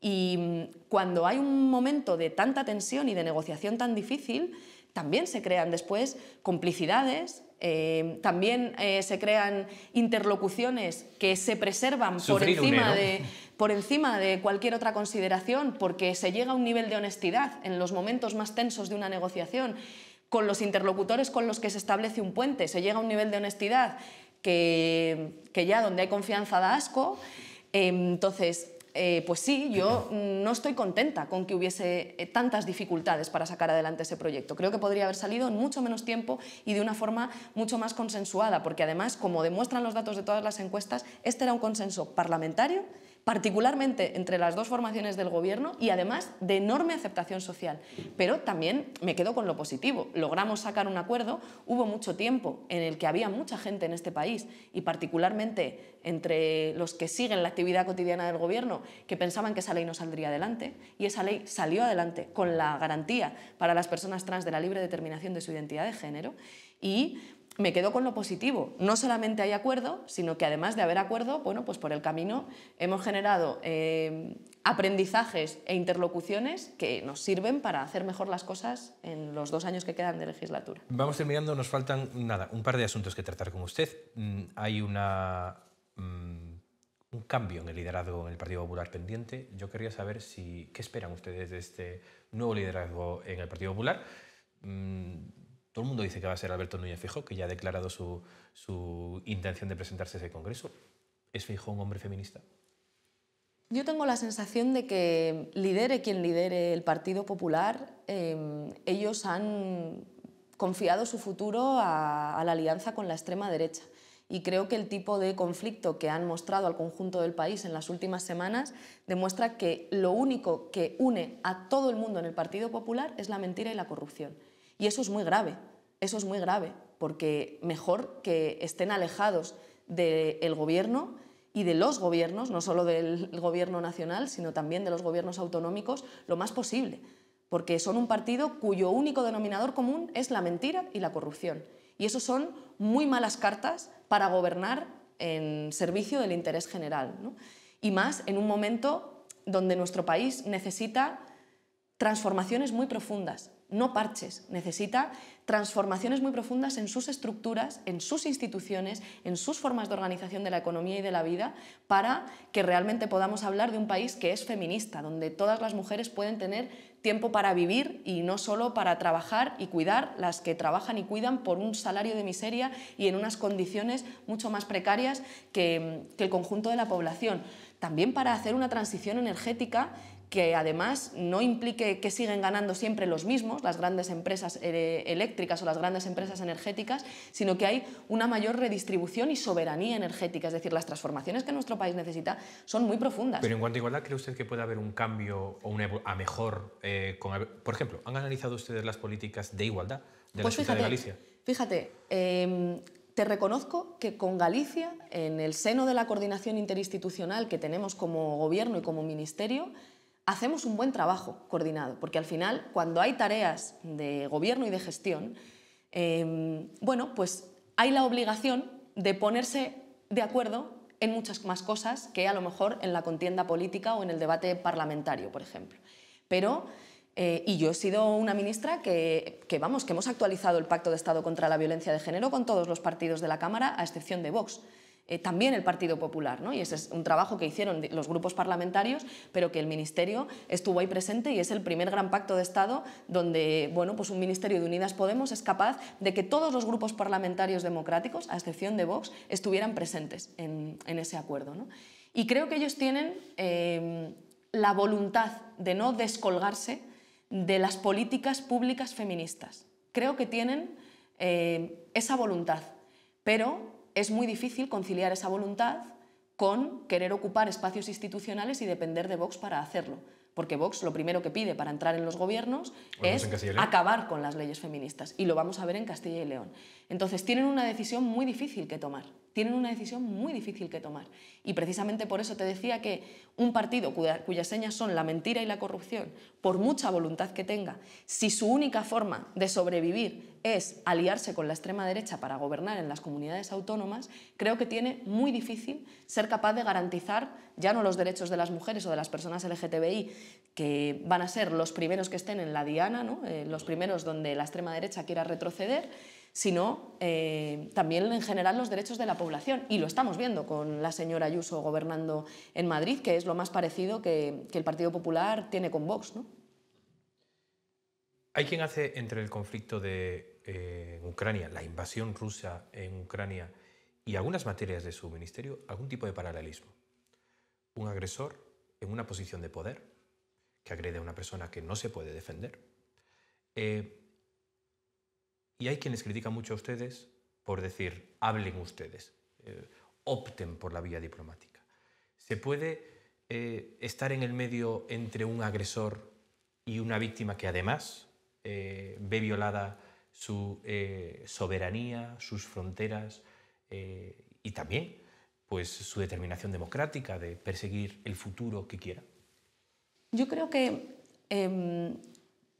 [SPEAKER 3] Y mm, cuando hay un momento de tanta tensión y de negociación tan difícil, también se crean después complicidades, eh, también eh, se crean interlocuciones que se preservan por encima, de, por encima de cualquier otra consideración, porque se llega a un nivel de honestidad en los momentos más tensos de una negociación, con los interlocutores con los que se establece un puente, se llega a un nivel de honestidad que, ya donde hay confianza da asco. Eh, entonces, eh, pues sí, yo no estoy contenta con que hubiese eh, tantas dificultades para sacar adelante ese proyecto. Creo que podría haber salido en mucho menos tiempo y de una forma mucho más consensuada, porque además, como demuestran los datos de todas las encuestas, este era un consenso parlamentario particularmente entre las dos formaciones del gobierno y además de enorme aceptación social. Pero también me quedo con lo positivo. Logramos sacar un acuerdo, hubo mucho tiempo en el que había mucha gente en este país y particularmente entre los que siguen la actividad cotidiana del gobierno que pensaban que esa ley no saldría adelante y esa ley salió adelante con la garantía para las personas trans de la libre determinación de su identidad de género y me quedo con lo positivo. No solamente hay acuerdo, sino que además de haber acuerdo, bueno, pues por el camino hemos generado eh, aprendizajes e interlocuciones que nos sirven para hacer mejor las cosas en los dos años que quedan de legislatura.
[SPEAKER 1] Vamos terminando, nos faltan nada, un par de asuntos que tratar con usted. Mm, hay una, mm, un cambio en el liderazgo en el Partido Popular pendiente. Yo quería saber si, qué esperan ustedes de este nuevo liderazgo en el Partido Popular. Mm, todo el mundo dice que va a ser Alberto Núñez Feijóo, que ya ha declarado su, su intención de presentarse a ese Congreso. ¿Es Feijóo un hombre feminista?
[SPEAKER 3] Yo tengo la sensación de que lidere quien lidere el Partido Popular, em, ellos han confiado su futuro a, la alianza con la extrema derecha. Y creo que el tipo de conflicto que han mostrado al conjunto del país en las últimas semanas demuestra que lo único que une a todo el mundo en el Partido Popular es la mentira y la corrupción. Y eso es muy grave, eso es muy grave, porque mejor que estén alejados del gobierno y de los gobiernos, no solo del gobierno nacional, sino también de los gobiernos autonómicos, lo más posible, porque son un partido cuyo único denominador común es la mentira y la corrupción. Y eso son muy malas cartas para gobernar en servicio del interés general. Y más en un momento donde nuestro país necesita transformaciones muy profundas, no parches, necesita transformaciones muy profundas en sus estructuras, en sus instituciones, en sus formas de organización de la economía y de la vida, para que realmente podamos hablar de un país que es feminista, donde todas las mujeres pueden tener tiempo para vivir y no solo para trabajar y cuidar, las que trabajan y cuidan por un salario de miseria y en unas condiciones mucho más precarias que, el conjunto de la población. También para hacer una transición energética que además no implique que siguen ganando siempre los mismos, las grandes empresas eh, eléctricas o las grandes empresas energéticas, sino que hay una mayor redistribución y soberanía energética. Es decir, las transformaciones que nuestro país necesita son muy profundas. Pero
[SPEAKER 1] en cuanto a igualdad, ¿cree usted que puede haber un cambio o una a mejor? Eh, por ejemplo, ¿han analizado ustedes las políticas de igualdad de pues fíjate, de Galicia?
[SPEAKER 3] Fíjate, em, te reconozco que con Galicia, en el seno de la coordinación interinstitucional que tenemos como gobierno y como ministerio, hacemos un buen trabajo coordinado, porque al final, cuando hay tareas de gobierno y de gestión, em, bueno, pues hay la obligación de ponerse de acuerdo en muchas más cosas que a lo mejor en la contienda política o en el debate parlamentario, por ejemplo. Pero, eh, y yo he sido una ministra que, vamos, que hemos actualizado el Pacto de Estado contra la Violencia de Género con todos los partidos de la Cámara, a excepción de Vox. Eh, también el Partido Popular. ¿no? Y ese es un trabajo que hicieron los grupos parlamentarios, pero que el Ministerio estuvo ahí presente y es el primer gran pacto de Estado donde bueno, pues un Ministerio de Unidas Podemos es capaz de que todos los grupos parlamentarios democráticos, a excepción de Vox, estuvieran presentes en, ese acuerdo. Y creo que ellos tienen em, la voluntad de no descolgarse de las políticas públicas feministas. Creo que tienen eh, esa voluntad, pero es muy difícil conciliar esa voluntad con querer ocupar espacios institucionales y depender de Vox para hacerlo. Porque Vox lo primero que pide para entrar en los gobiernos pues es acabar con las leyes feministas. Y lo vamos a ver en Castilla y León. Entonces, tienen una decisión muy difícil que tomar. Tienen una decisión muy difícil que tomar. Y precisamente por eso te decía que un partido cuyas señas son la mentira y la corrupción, por mucha voluntad que tenga, si su única forma de sobrevivir es aliarse con la extrema derecha para gobernar en las comunidades autónomas, creo que tiene muy difícil ser capaz de garantizar ya no los derechos de las mujeres o de las personas LGTBI, que van a ser los primeros que estén en la diana, ¿no? Eh, los primeros donde la extrema derecha quiera retroceder, sino eh, también en general los derechos de la población. Y lo estamos viendo con la señora Ayuso gobernando en Madrid, que es lo más parecido que, que el Partido Popular tiene con Vox. ¿no?
[SPEAKER 1] Hay quien hace entre el conflicto de eh, Ucrania, la invasión rusa en Ucrania y algunas materias de su ministerio algún tipo de paralelismo. Un agresor en una posición de poder que agrede a una persona que no se puede defender. Eh, y hay quienes critican mucho a ustedes por decir, hablen ustedes, eh, opten por la vía diplomática. ¿Se puede estar en el medio entre un agresor y una víctima que además eh, ve violada su eh, soberanía, sus fronteras eh, y también pues, su determinación democrática de perseguir el futuro que quiera?
[SPEAKER 3] Yo creo que em,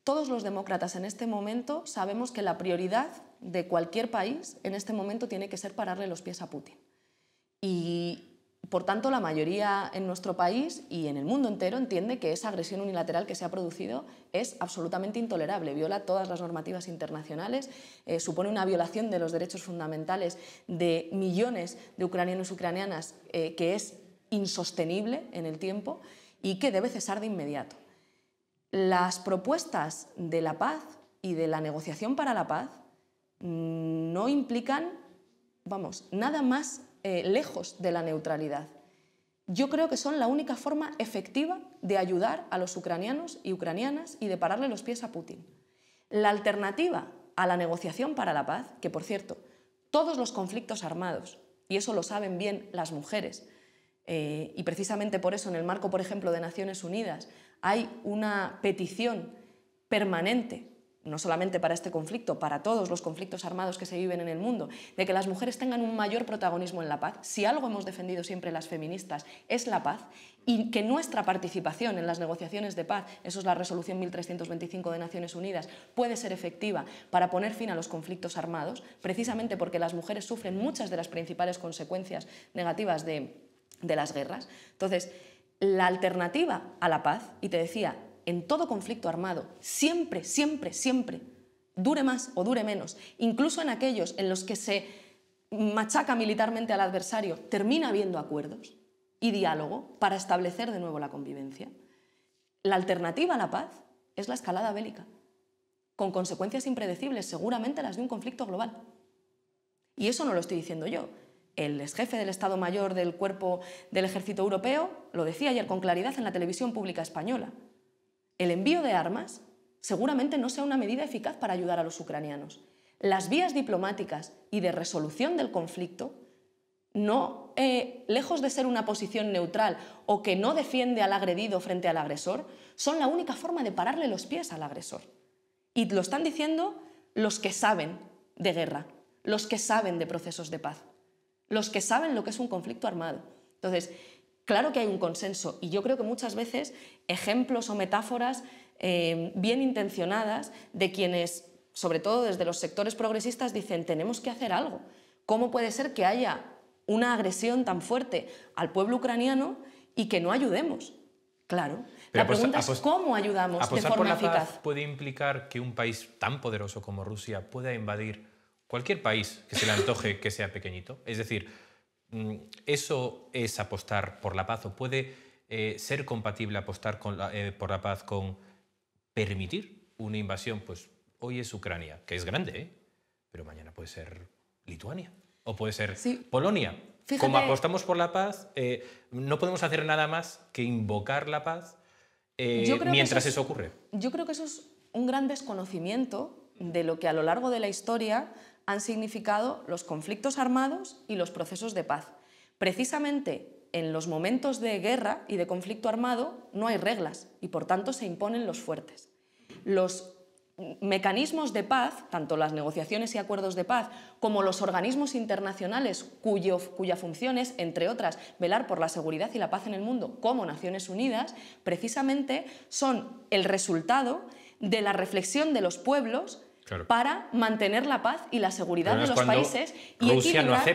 [SPEAKER 3] todos los demócratas en este momento sabemos que la prioridad de cualquier país en este momento tiene que ser pararle los pies a Putin. Y, por tanto, la mayoría en nuestro país y en el mundo entero entiende que esa agresión unilateral que se ha producido es absolutamente intolerable, viola todas las normativas internacionales, eh, supone una violación de los derechos fundamentales de millones de ucranianos y ucranianas eh, que es insostenible en el tiempo y que debe cesar de inmediato. Las propuestas de la paz y de la negociación para la paz mm, no implican, vamos, nada más eh, lejos de la neutralidad. Yo creo que son la única forma efectiva de ayudar a los ucranianos y ucranianas y de pararle los pies a Putin. La alternativa a la negociación para la paz, que por cierto, todos los conflictos armados, y eso lo saben bien las mujeres, eh, y precisamente por eso en el marco, por ejemplo, de Naciones Unidas, hay una petición permanente no solamente para este conflicto, para todos los conflictos armados que se viven en el mundo, de que las mujeres tengan un mayor protagonismo en la paz. Si algo hemos defendido siempre las feministas es la paz y que nuestra participación en las negociaciones de paz, eso es la resolución 1325 de Naciones Unidas, puede ser efectiva para poner fin a los conflictos armados, precisamente porque las mujeres sufren muchas de las principales consecuencias negativas de, de las guerras. Entonces, la alternativa a la paz, y te decía, en todo conflicto armado, siempre, siempre, siempre, dure más o dure menos, incluso en aquellos en los que se machaca militarmente al adversario, termina habiendo acuerdos y diálogo para establecer de nuevo la convivencia. La alternativa a la paz es la escalada bélica, con consecuencias impredecibles, seguramente las de un conflicto global. Y eso no lo estoy diciendo yo. El ex jefe del Estado Mayor del Cuerpo del Ejército Europeo lo decía ayer con claridad en la televisión pública española el envío de armas seguramente no sea una medida eficaz para ayudar a los ucranianos. Las vías diplomáticas y de resolución del conflicto, no, eh, lejos de ser una posición neutral o que no defiende al agredido frente al agresor, son la única forma de pararle los pies al agresor. Y lo están diciendo los que saben de guerra, los que saben de procesos de paz, los que saben lo que es un conflicto armado. Entonces, Claro que hay un consenso y yo creo que muchas veces ejemplos o metáforas eh, bien intencionadas de quienes, sobre todo desde los sectores progresistas, dicen tenemos que hacer algo. ¿Cómo puede ser que haya una agresión tan fuerte al pueblo ucraniano y que no ayudemos? Claro. la pregunta es cómo ayudamos de forma eficaz.
[SPEAKER 1] puede implicar que un país tan poderoso como Rusia pueda invadir cualquier país que se le antoje que sea pequeñito. Es decir, Mm, ¿Eso es apostar por la paz o puede eh, ser compatible apostar eh, por la paz con permitir una invasión? Pues hoy es Ucrania, que es grande, ¿eh? pero mañana puede ser Lituania o puede ser Polonia. Como apostamos por la paz, eh, no podemos hacer nada más que invocar la paz mientras eso ocurre.
[SPEAKER 3] Yo creo que eso es un gran desconocimiento de lo que a lo largo de la historia han significado los conflictos armados y los procesos de paz. Precisamente en los momentos de guerra y de conflicto armado no hay reglas y por tanto se imponen los fuertes. Los mecanismos de paz, tanto las negociaciones y acuerdos de paz como los organismos internacionales cuya función es, entre otras, velar por la seguridad y la paz en el mundo, como Naciones Unidas, precisamente son el resultado de la reflexión de los pueblos para mantener la paz y la seguridad de los países y equilibrar,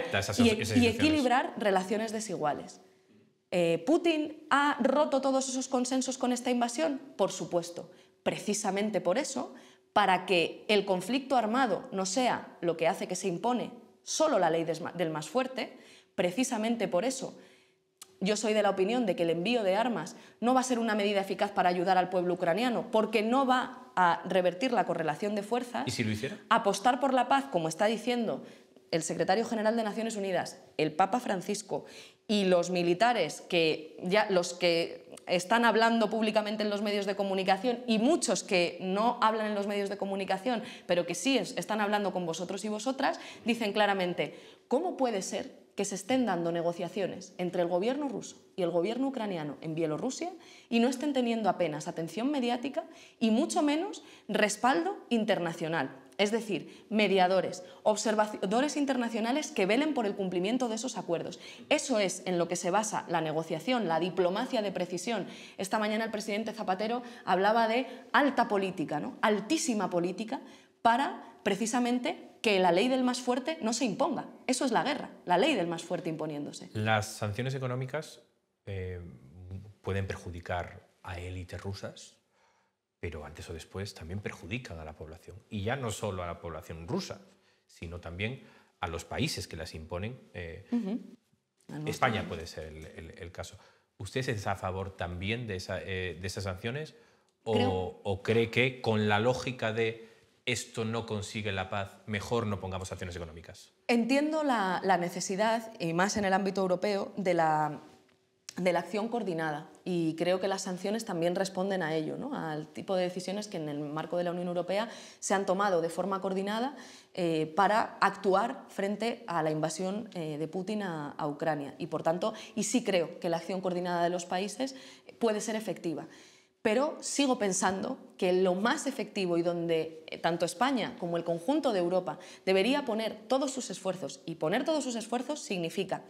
[SPEAKER 3] y equilibrar relaciones desiguales. Eh, ¿Putin ha roto todos esos consensos con esta invasión? Por supuesto. Precisamente por eso, para que el conflicto armado no sea lo que hace que se impone solo la ley del más fuerte, precisamente por eso yo soy de la opinión de que el envío de armas no va a ser una medida eficaz para ayudar al pueblo ucraniano, porque no va a revertir la correlación de fuerzas. ¿Y si lo Apostar por la paz, como está diciendo el secretario general de Naciones Unidas, el Papa Francisco y los militares que ya los que están hablando públicamente en los medios de comunicación y muchos que no hablan en los medios de comunicación, pero que sí están hablando con vosotros y vosotras, dicen claramente, ¿cómo puede ser que se estén dando negociaciones entre el gobierno ruso y el gobierno ucraniano en Bielorrusia y no estén teniendo apenas atención mediática y mucho menos respaldo internacional. Es decir, mediadores, observadores internacionales que velen por el cumplimiento de esos acuerdos. Eso es en lo que se basa la negociación, la diplomacia de precisión. Esta mañana el presidente Zapatero hablaba de alta política, ¿no? altísima política, para precisamente que la ley del más fuerte no se imponga. Eso es la guerra, la ley del más fuerte imponiéndose.
[SPEAKER 1] Las sanciones económicas eh, pueden perjudicar a élites rusas, pero antes o después también perjudican a la población. Y ya no solo a la población rusa, sino también a los países que las imponen. Eh, España puede ser el, caso. ¿Usted es a favor también de, eh, esas sanciones?
[SPEAKER 3] ¿O
[SPEAKER 1] cree que con la lógica de esto no consigue la paz, mejor no pongamos acciones económicas.
[SPEAKER 3] Entiendo la, necesidad, y más en el ámbito europeo, de la, acción coordinada. Y creo que las sanciones también responden a ello, ¿no? al tipo de decisiones que en el marco de la Unión Europea se han tomado de forma coordinada eh, para actuar frente a la invasión eh, de Putin a, a Ucrania. Y por tanto, y sí creo que la acción coordinada de los países puede ser efectiva pero sigo pensando que lo más efectivo y donde eh, tanto España como el conjunto de Europa debería poner todos sus esfuerzos, y poner todos sus esfuerzos significa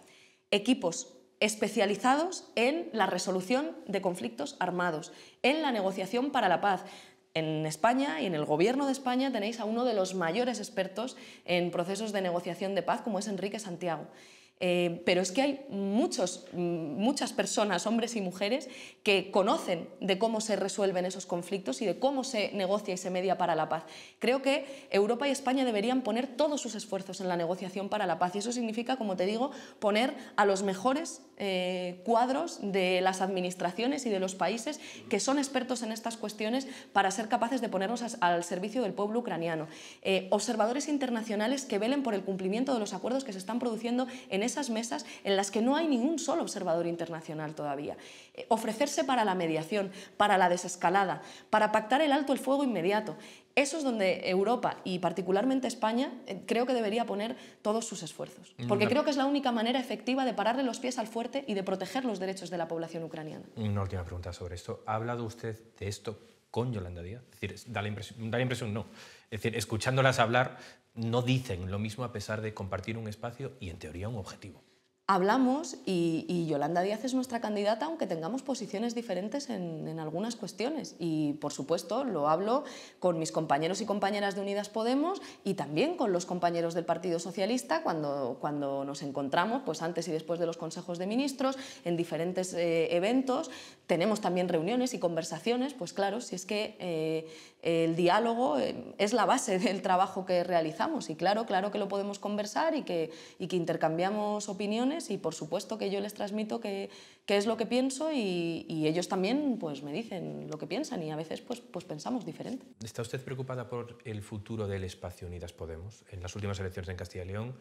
[SPEAKER 3] equipos especializados en la resolución de conflictos armados, en la negociación para la paz, en España y en el Gobierno de España tenéis a uno de los mayores expertos en procesos de negociación de paz, como es Enrique Santiago. Eh, pero es que hay muchos, muchas personas, hombres y mujeres, que conocen de cómo se resuelven esos conflictos y de cómo se negocia y se media para la paz. Creo que Europa y España deberían poner todos sus esfuerzos en la negociación para la paz y eso significa, como te digo, poner a los mejores eh, cuadros de las administraciones y de los países que son expertos en estas cuestiones para ser capaces de ponernos al servicio del pueblo ucraniano. Eh, observadores internacionales que velen por el cumplimiento de los acuerdos que se están produciendo en esas mesas en las que no hay ningún solo observador internacional todavía. Eh, ofrecerse para la mediación, para la desescalada, para pactar el alto el fuego inmediato. Eso es donde Europa y particularmente España eh, creo que debería poner todos sus esfuerzos, mm, porque creo que es la única manera efectiva de pararle los pies al fuerte y de proteger los derechos de la población ucraniana.
[SPEAKER 1] Una última pregunta sobre esto. ¿Ha hablado usted de esto con Yolanda Díaz? Es decir, da la impresión no. Es decir, escuchándolas hablar, no dicen lo mismo a pesar de compartir un espacio y en teoría un objetivo.
[SPEAKER 3] Hablamos y, Yolanda Díaz es nuestra candidata, aunque tengamos posiciones diferentes en, algunas cuestiones. Y por supuesto, lo hablo con mis compañeros y compañeras de Unidas Podemos y también con los compañeros del Partido Socialista cuando, cuando nos encontramos, pues antes y después de los consejos de ministros, en diferentes eh, eventos. Tenemos también reuniones y conversaciones, pues claro, si es que eh, el diálogo eh, es la base del trabajo que realizamos y claro, claro que lo podemos conversar y que, intercambiamos opiniones y por supuesto que yo les transmito qué es lo que pienso y, ellos también pues me dicen lo que piensan y a veces pues, pues, pensamos diferente.
[SPEAKER 1] ¿Está usted preocupada por el futuro del espacio Unidas Podemos? En las últimas elecciones en Castilla y León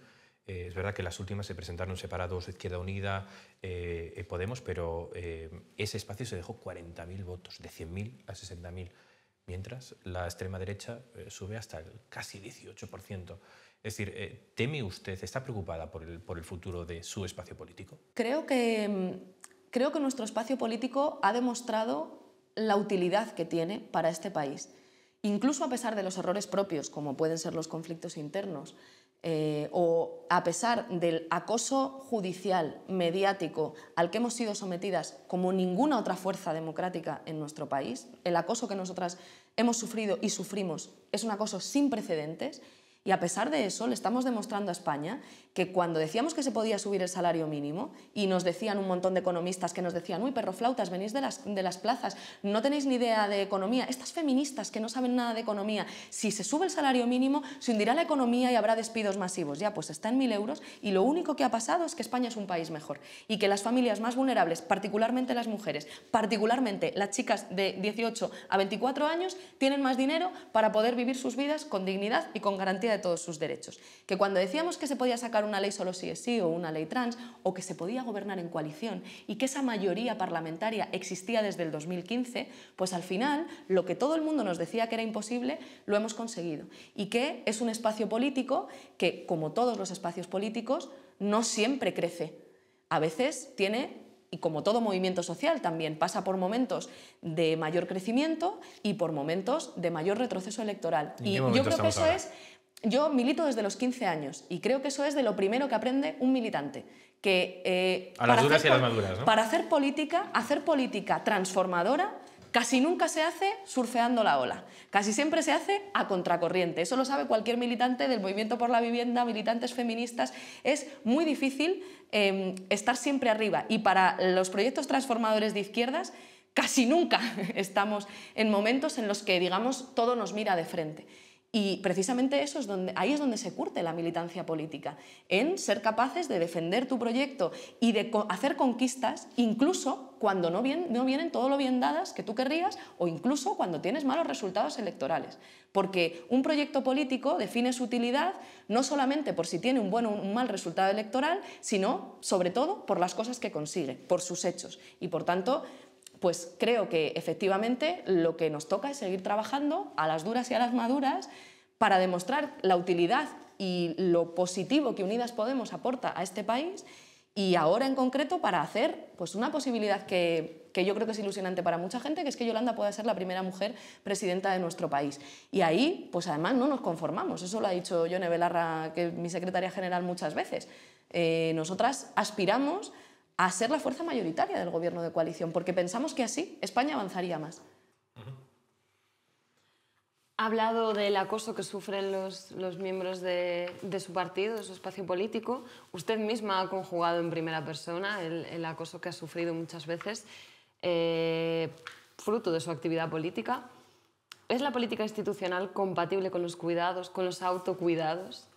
[SPEAKER 1] eh, es verdad que las últimas se presentaron separados Izquierda Unida, y eh, Podemos, pero ese espacio se dejó 40.000 votos, de 100.000 a 60.000 mientras la extrema derecha eh, sube hasta el casi 18%. Es decir, eh, ¿teme usted, está preocupada por el, por el futuro de su espacio político?
[SPEAKER 3] Creo que, mm, creo que nuestro espacio político ha demostrado la utilidad que tiene para este país, incluso a pesar de los errores propios, como pueden ser los conflictos internos, eh, o a pesar del acoso judicial, mediático, al que hemos sido sometidas como ninguna otra fuerza democrática en nuestro país, el acoso que nosotras hemos sufrido y sufrimos es un acoso sin precedentes y a pesar de eso le estamos demostrando a España que cuando decíamos que se podía subir el salario mínimo y nos decían un montón de economistas que nos decían, uy, flautas venís de las, de las plazas, no tenéis ni idea de economía, estas feministas que no saben nada de economía, si se sube el salario mínimo, se hundirá la economía y habrá despidos masivos. Ya, pues está en mil euros y lo único que ha pasado es que España es un país mejor y que las familias más vulnerables, particularmente las mujeres, particularmente las chicas de 18 a 24 años, tienen más dinero para poder vivir sus vidas con dignidad y con garantía de todos sus derechos. Que cuando decíamos que se podía sacar una ley solo si es sí o una ley trans, o que se podía gobernar en coalición y que esa mayoría parlamentaria existía desde el 2015, pues al final lo que todo el mundo nos decía que era imposible, lo hemos conseguido. Y que es un espacio político que, como todos los espacios políticos, no siempre crece. A veces tiene y como todo movimiento social también pasa por momentos de mayor crecimiento y por momentos de mayor retroceso electoral. Y yo creo que eso es yo milito desde los 15 años y creo que eso es de lo primero que aprende un militante. Que, eh, a las duras y a las maduras, ¿no? Para hacer política, hacer política transformadora casi nunca se hace surfeando la ola, casi siempre se hace a contracorriente. Eso lo sabe cualquier militante del movimiento por la vivienda, militantes feministas. Es muy difícil em, estar siempre arriba y para los proyectos transformadores de izquierdas casi nunca estamos en momentos en los que, digamos, todo nos mira de frente. Y precisamente eso es donde, ahí es donde se curte la militancia política, en ser capaces de defender tu proyecto y de hacer conquistas, incluso cuando no, no vienen todo lo bien dadas que tú querrías o incluso cuando tienes malos resultados electorales. Porque un proyecto político define su utilidad no solamente por si tiene un buen o un mal resultado electoral, sino sobre todo por las cosas que consigue, por sus hechos. Y por tanto, pues creo que efectivamente lo que nos toca es seguir trabajando a las duras y a las maduras para demostrar la utilidad y lo positivo que Unidas Podemos aporta a este país y ahora en concreto para hacer pues una posibilidad que, yo creo que es ilusionante para mucha gente, que es que Yolanda pueda ser la primera mujer presidenta de nuestro país. Y ahí, pues además no nos conformamos, eso lo ha dicho Yone Belarra, que mi secretaria general, muchas veces. Eh, nosotras aspiramos a ser la fuerza mayoritaria del gobierno de coalición, porque pensamos que así España avanzaría más.
[SPEAKER 2] Ha hablado del acoso que sufren los, miembros de, su partido, de su espacio político. Usted misma ha conjugado en primera persona el, acoso que ha sufrido muchas veces, eh, fruto de su actividad política. ¿Es la política institucional compatible con los cuidados, con los autocuidados?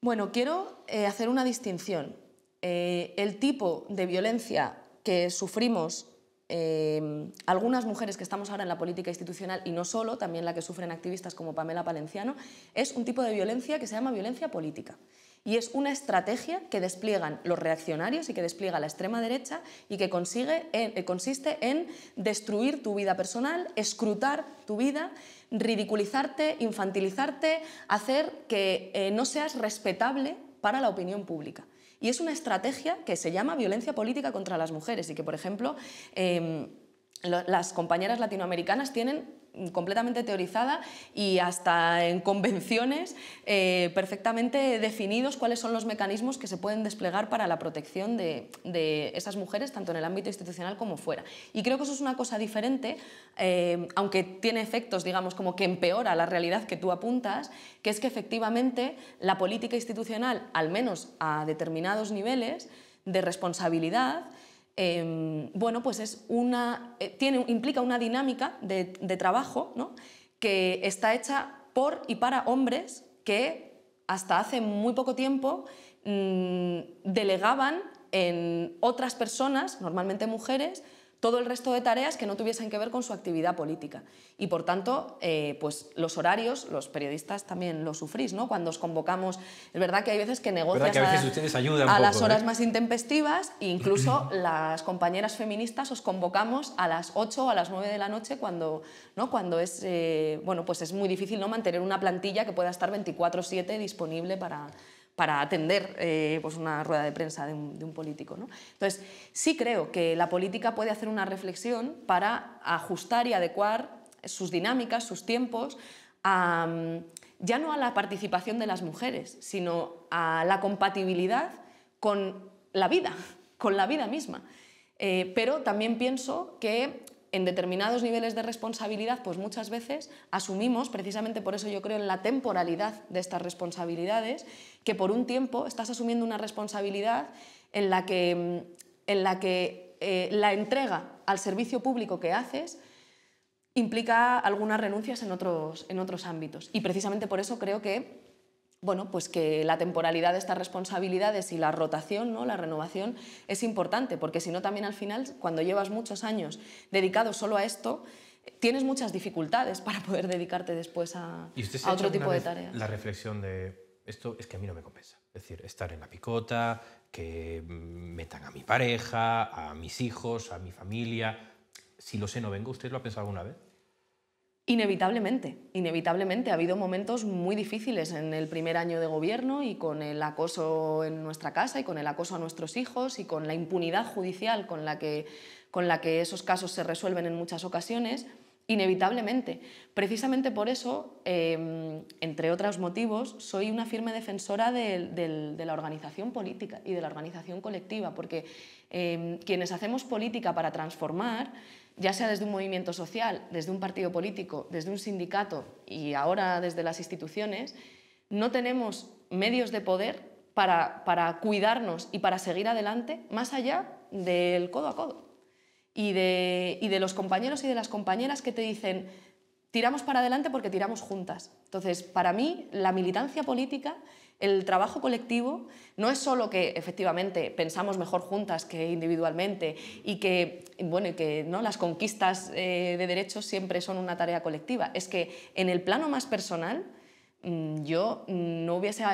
[SPEAKER 3] Bueno, quiero eh, hacer una distinción. Eh, el tipo de violencia que sufrimos eh, algunas mujeres que estamos ahora en la política institucional y no solo, también la que sufren activistas como Pamela Palenciano, es un tipo de violencia que se llama violencia política. Y es una estrategia que despliegan los reaccionarios y que despliega la extrema derecha y que consigue eh, consiste en destruir tu vida personal, escrutar tu vida, ridiculizarte, infantilizarte, hacer que no seas respetable para la opinión pública. Y es una estrategia que se llama violencia política contra las mujeres y que, por ejemplo, em, las compañeras latinoamericanas tienen completamente teorizada y hasta en convenciones eh, perfectamente definidos cuáles son los mecanismos que se pueden desplegar para la protección de, esas mujeres, tanto en el ámbito institucional como fuera. Y creo que eso es una cosa diferente, eh, aunque tiene efectos, digamos, como que empeora la realidad que tú apuntas, que es que efectivamente la política institucional, al menos a determinados niveles de responsabilidad, Em, bueno, pues es una, eh, tiene, implica una dinámica de, trabajo que está hecha por y para hombres que hasta hace muy poco tiempo mm, delegaban en otras personas, normalmente mujeres, todo el resto de tareas que no tuviesen que ver con su actividad política. Y por tanto, eh, pues los horarios, los periodistas también lo sufrís, ¿no? Cuando os convocamos, es verdad que hay veces que negocias a, las horas ¿eh? más intempestivas, e incluso las compañeras feministas os convocamos a las 8 o a las 9 de la noche cuando, ¿no? cuando es, eh, bueno, pues es muy difícil ¿no? mantener una plantilla que pueda estar 24-7 disponible para para atender eh, pues una rueda de prensa de un, político. ¿no? Entonces, sí creo que la política puede hacer una reflexión para ajustar y adecuar sus dinámicas, sus tiempos, ya no a la participación de las mujeres, sino a la compatibilidad con la vida, con la vida misma. Eh, pero también pienso que en determinados niveles de responsabilidad, pues muchas veces asumimos, precisamente por eso yo creo en la temporalidad de estas responsabilidades, que por un tiempo estás asumiendo una responsabilidad en la que, en la, que eh, la entrega al servicio público que haces implica algunas renuncias en otros, en otros ámbitos. Y precisamente por eso creo que bueno, pues que la temporalidad de estas responsabilidades y la rotación, ¿no? la renovación, es importante, porque si no también al final, cuando llevas muchos años dedicado solo a esto, tienes muchas dificultades para poder dedicarte después a, a otro tipo de tareas. La
[SPEAKER 1] reflexión de esto es que a mí no me compensa. Es decir, estar en la picota, que metan a mi pareja, a mis hijos, a mi familia. Si lo sé, no vengo. ¿Usted lo ha pensado alguna vez?
[SPEAKER 3] Inevitablemente, inevitablemente. Ha habido momentos muy difíciles en el primer año de gobierno y con el acoso en nuestra casa y con el acoso a nuestros hijos y con la impunidad judicial con la que, con la que esos casos se resuelven en muchas ocasiones. Inevitablemente. Precisamente por eso, em, entre otros motivos, soy una firme defensora de, la organización política y de la organización colectiva, porque em, quienes hacemos política para transformar, ya sea desde un movimiento social, desde un partido político, desde un sindicato y ahora desde las instituciones, no tenemos medios de poder para, cuidarnos y para seguir adelante más allá del codo a codo y de, y de los compañeros y de las compañeras que te dicen tiramos para adelante porque tiramos juntas. Entonces, para mí, la militancia política el trabajo colectivo no es solo que efectivamente pensamos mejor juntas que individualmente y que, bueno, que ¿no? las conquistas eh, de derechos siempre son una tarea colectiva, es que en el plano más personal mm, yo no hubiese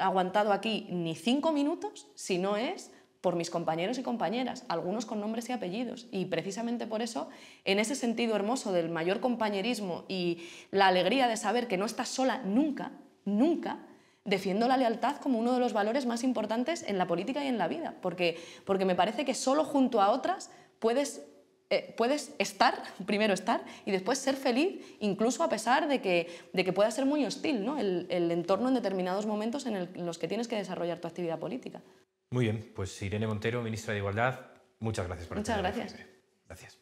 [SPEAKER 3] aguantado aquí ni cinco minutos si no es por mis compañeros y compañeras, algunos con nombres y apellidos. Y precisamente por eso, en ese sentido hermoso del mayor compañerismo y la alegría de saber que no estás sola nunca, nunca, defiendo la lealtad como uno de los valores más importantes en la política y en la vida, porque, porque me parece que solo junto a otras puedes eh, puedes estar, primero estar, y después ser feliz, incluso a pesar de que, de que pueda ser muy hostil el, entorno en determinados momentos en, los que tienes que desarrollar tu actividad política.
[SPEAKER 1] Muy bien, pues Irene Montero, ministra de Igualdad, muchas gracias por Muchas
[SPEAKER 3] gracias. Gracias.